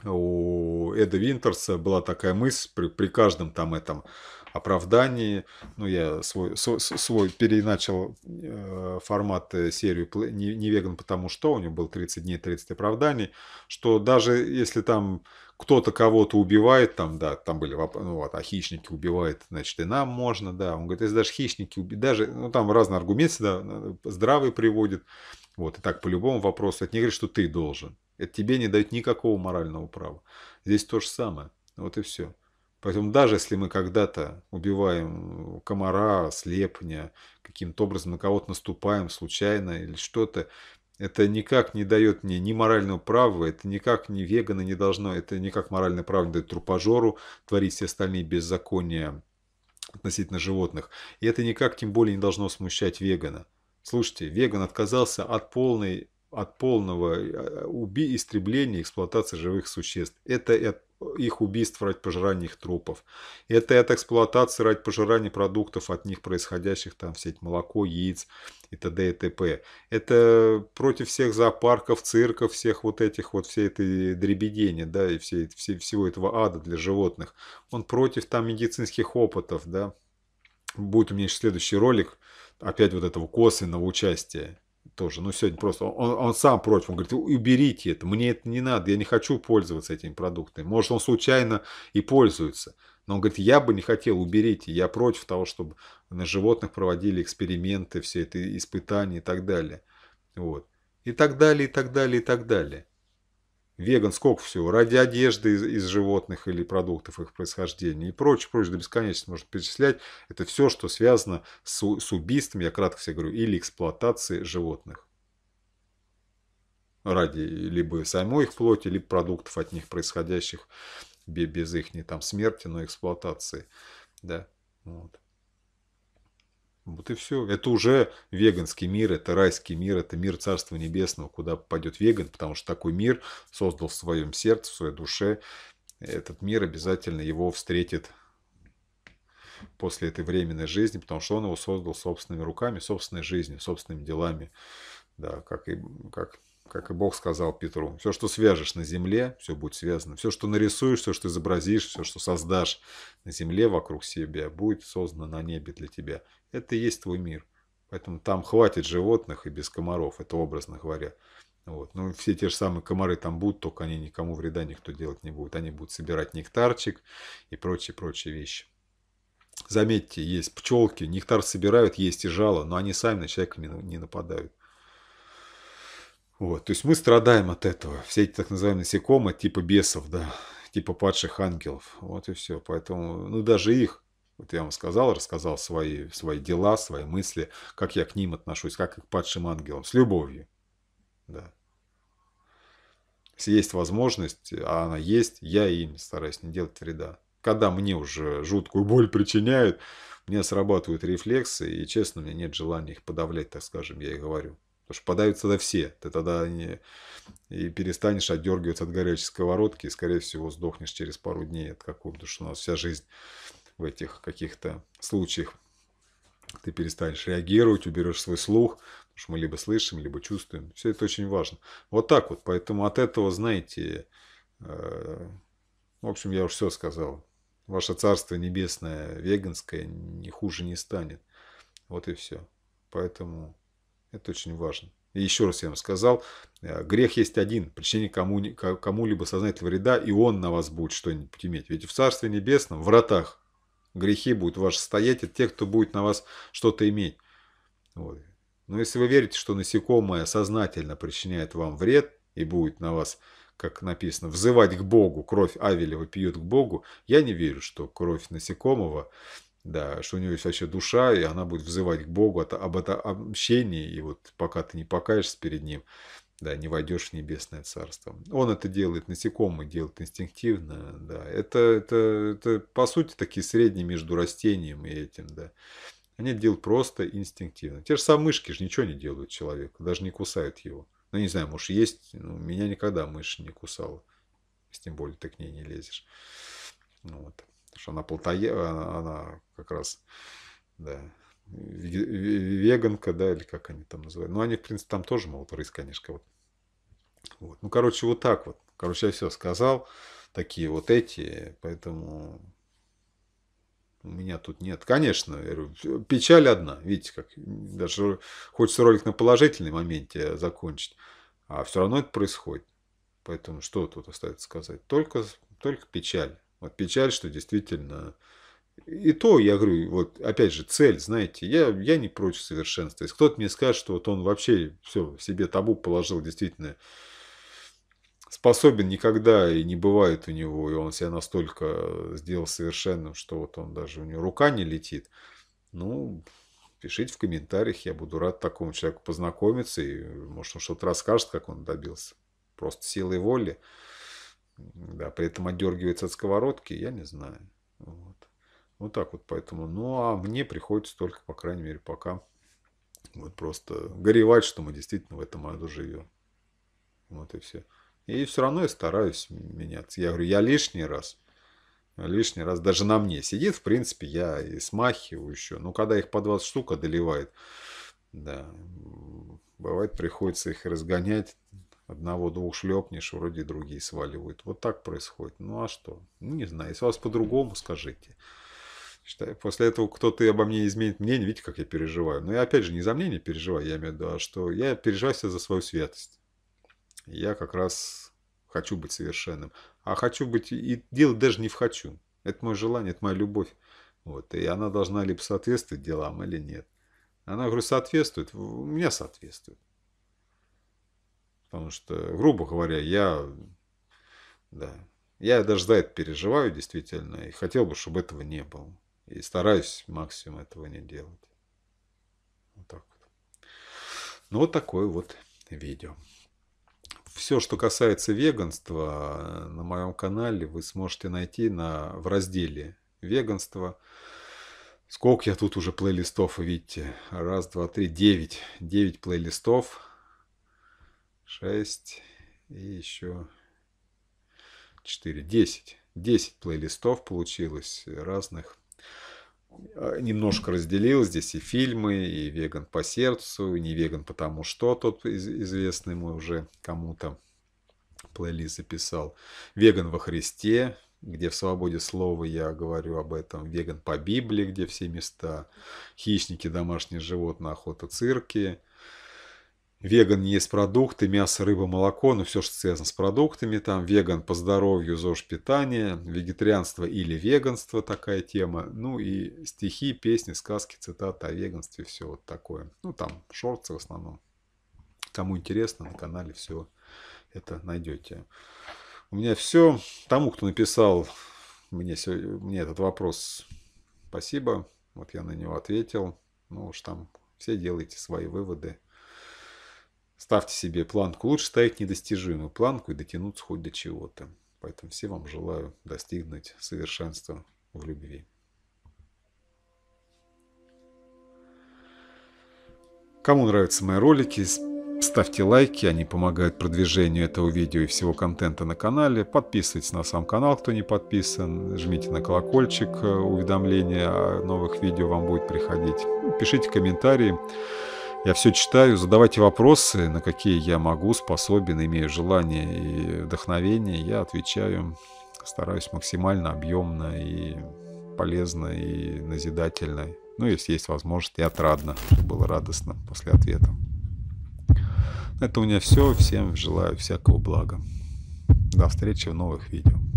[SPEAKER 1] у Эда Винтерса была такая мысль при, при каждом там этом оправдании. Ну, я свой, свой, свой переначал э, формат э, серию не, не веган, потому что у него был 30 дней, 30 оправданий, что даже если там кто-то кого-то убивает, там, да, там были вопросы, ну, вот, а хищники убивают, значит, и нам можно, да. Он говорит, если даже хищники убивают, даже, ну, там разные аргументы, да, э, здравый приводит, вот, и так по любому вопросу, это не говорит, что ты должен. Это тебе не дает никакого морального права. Здесь то же самое, вот и все. Поэтому даже если мы когда-то убиваем э, комара, слепня, каким-то образом на кого-то наступаем случайно или что-то, это никак не дает мне ни морального права, это никак не вегана не должно, это никак моральное право не дает трупожору творить все остальные беззакония относительно животных. И это никак тем более не должно смущать вегана. Слушайте, веган отказался от полной от полного э, уби истребления эксплуатации живых существ. Это, это их убийств ради пожирания их трупов. Это и от эксплуатации ради пожирания продуктов от них происходящих, там все эти молоко, яиц и т.д. и т.п. Это против всех зоопарков, цирков, всех вот этих вот, всей этой дребедения, да, и всей все, всего этого ада для животных. Он против там медицинских опытов, да. Будет у меня еще следующий ролик, опять вот этого косвенного участия тоже, ну сегодня просто, он, он сам против, он говорит, уберите это, мне это не надо, я не хочу пользоваться этими продуктами. Может, он случайно и пользуется, но он говорит, я бы не хотел, уберите, я против того, чтобы на животных проводили эксперименты, все это испытания и так далее. Вот. И так далее, и так далее, и так далее веган сколько всего, ради одежды из, из животных или продуктов их происхождения и прочее, прочее, до бесконечности можно перечислять. Это все, что связано с, с убийством, я кратко все говорю, или эксплуатацией животных. Ради либо самой их плоти, либо продуктов от них происходящих без их не там смерти, но эксплуатации. Да? Вот. Вот и все. Это уже веганский мир, это райский мир, это мир Царства Небесного, куда попадет веган, потому что такой мир создал в своем сердце, в своей душе. Этот мир обязательно его встретит после этой временной жизни, потому что он его создал собственными руками, собственной жизнью, собственными делами. Да, как и, как, как и Бог сказал Петру, все, что свяжешь на земле, все будет связано. Все, что нарисуешь, все, что изобразишь, все, что создашь на земле вокруг себя, будет создано на небе для тебя. Это и есть твой мир. Поэтому там хватит животных и без комаров, это образно говоря. Вот. Ну, все те же самые комары там будут, только они никому вреда никто делать не будет. Они будут собирать нектарчик и прочие-прочие вещи. Заметьте, есть пчелки, нектар собирают, есть и жало, но они сами на человека не, не нападают. Вот, то есть мы страдаем от этого. Все эти так называемые насекомые, типа бесов, да, типа падших ангелов. Вот и все. Поэтому, ну, даже их вот я вам сказал, рассказал свои, свои дела, свои мысли, как я к ним отношусь, как к падшим ангелам, с любовью. Да. Если есть возможность, а она есть, я им стараюсь не делать вреда. Когда мне уже жуткую боль причиняют, мне срабатывают рефлексы, и, честно, у меня нет желания их подавлять, так скажем, я и говорю. Потому что подавятся тогда все. Ты тогда не... и перестанешь отдергиваться от горячей сковородки, и, скорее всего, сдохнешь через пару дней от какого-то, что у нас вся жизнь в этих каких-то случаях. Ты перестанешь реагировать, уберешь свой слух, потому что мы либо слышим, либо чувствуем. Все это очень важно. Вот так вот. Поэтому от этого, знаете, э, в общем, я уже все сказал. Ваше царство небесное, веганское, не хуже не станет. Вот и все. Поэтому это очень важно. И еще раз я вам сказал, э, грех есть один, причине кому, кому-либо сознательного вреда, и он на вас будет что-нибудь иметь. Ведь в Царстве Небесном, в вратах, грехи будут ваши стоять от тех, кто будет на вас что-то иметь. Вот. Но если вы верите, что насекомое сознательно причиняет вам вред и будет на вас, как написано, взывать к Богу, кровь Авелева пьет к Богу, я не верю, что кровь насекомого, да, что у него есть вообще душа, и она будет взывать к Богу от, об это, об и вот пока ты не покаешься перед ним, да, не войдешь в небесное царство. Он это делает насекомый, делает инстинктивно, да. Это, это, это по сути такие средние между растением и этим, да. Они это делают просто инстинктивно. Те же самые мышки же ничего не делают человеку, даже не кусают его. Ну, не знаю, может, есть, но меня никогда мышь не кусала. Тем более ты к ней не лезешь. ну Вот. Потому что она плотоядная, она, она как раз, да, веганка, да, или как они там называют. Ну, они, в принципе, там тоже могут рысь, конечно. Вот. Вот. Ну, короче, вот так вот. Короче, я все сказал. Такие вот эти. Поэтому у меня тут нет. Конечно, печаль одна. Видите, как даже хочется ролик на положительный моменте закончить. А все равно это происходит. Поэтому что тут остается сказать? Только, только печаль. Вот печаль, что действительно и то, я говорю, вот опять же, цель, знаете, я, я не против совершенства. Если кто-то мне скажет, что вот он вообще все себе табу положил, действительно способен никогда и не бывает у него, и он себя настолько сделал совершенным, что вот он даже у него рука не летит. Ну, пишите в комментариях, я буду рад такому человеку познакомиться, и может он что-то расскажет, как он добился. Просто силой воли. Да, при этом отдергивается от сковородки, я не знаю. Вот. Вот так вот поэтому. Ну, а мне приходится только, по крайней мере, пока вот просто горевать, что мы действительно в этом аду живем. Вот и все. И все равно я стараюсь меняться. Я говорю, я лишний раз, лишний раз даже на мне сидит, в принципе, я и смахиваю еще. Но ну, когда их по 20 штук одолевает, да, бывает приходится их разгонять. Одного-двух шлепнешь, вроде другие сваливают. Вот так происходит. Ну а что? Ну не знаю, если у вас по-другому, скажите. Считаю. После этого кто-то обо мне изменит мнение, видите, как я переживаю. Но я опять же не за мнение переживаю, я имею в виду, а что я переживаю себя за свою святость. я как раз хочу быть совершенным. А хочу быть, и дело даже не в хочу. Это мое желание, это моя любовь. Вот. И она должна либо соответствовать делам, или нет. Она, говорю, соответствует. У меня соответствует. Потому что, грубо говоря, я, да, я даже за это переживаю действительно, и хотел бы, чтобы этого не было. И стараюсь максимум этого не делать. Вот так вот. Ну, вот такое вот видео. Все, что касается веганства, э, на моем канале вы сможете найти на, в разделе «Веганство». Сколько я тут уже плейлистов, видите? Раз, два, три, девять. Девять плейлистов. Шесть и еще четыре. Десять. Десять плейлистов получилось разных Э, немножко разделил. Здесь и фильмы, и веган по сердцу, и не веган потому что тот известный мой уже кому-то плейлист записал. Веган во Христе, где в свободе слова я говорю об этом. Веган по Библии, где все места. Хищники, домашние животные, охота, цирки. Веган не ест продукты, мясо, рыба, молоко, но ну, все, что связано с продуктами. Там веган по здоровью, ЗОЖ питания, вегетарианство или веганство, такая тема. Ну и стихи, песни, сказки, цитаты о веганстве, все вот такое. Ну там шорты в основном. Кому интересно, на канале все это найдете. У меня все. Тому, кто написал мне, сегодня, мне этот вопрос, спасибо. Вот я на него ответил. Ну уж там все делайте свои выводы. Ставьте себе планку. Лучше ставить недостижимую планку и дотянуться хоть до чего-то. Поэтому всем вам желаю достигнуть совершенства в любви. Кому нравятся мои ролики, ставьте лайки, они помогают продвижению этого видео и всего контента на канале. Подписывайтесь на сам канал, кто не подписан. Жмите на колокольчик, э, уведомления о новых видео вам будет приходить. Пишите комментарии. Я все читаю, задавайте вопросы, на какие я могу, способен, имею желание и вдохновение. Я отвечаю, стараюсь максимально объемно и полезно, и назидательно. Ну, если есть возможность, и отрадно, чтобы было радостно после ответа. Это у меня все. Всем желаю всякого блага. До встречи в новых видео.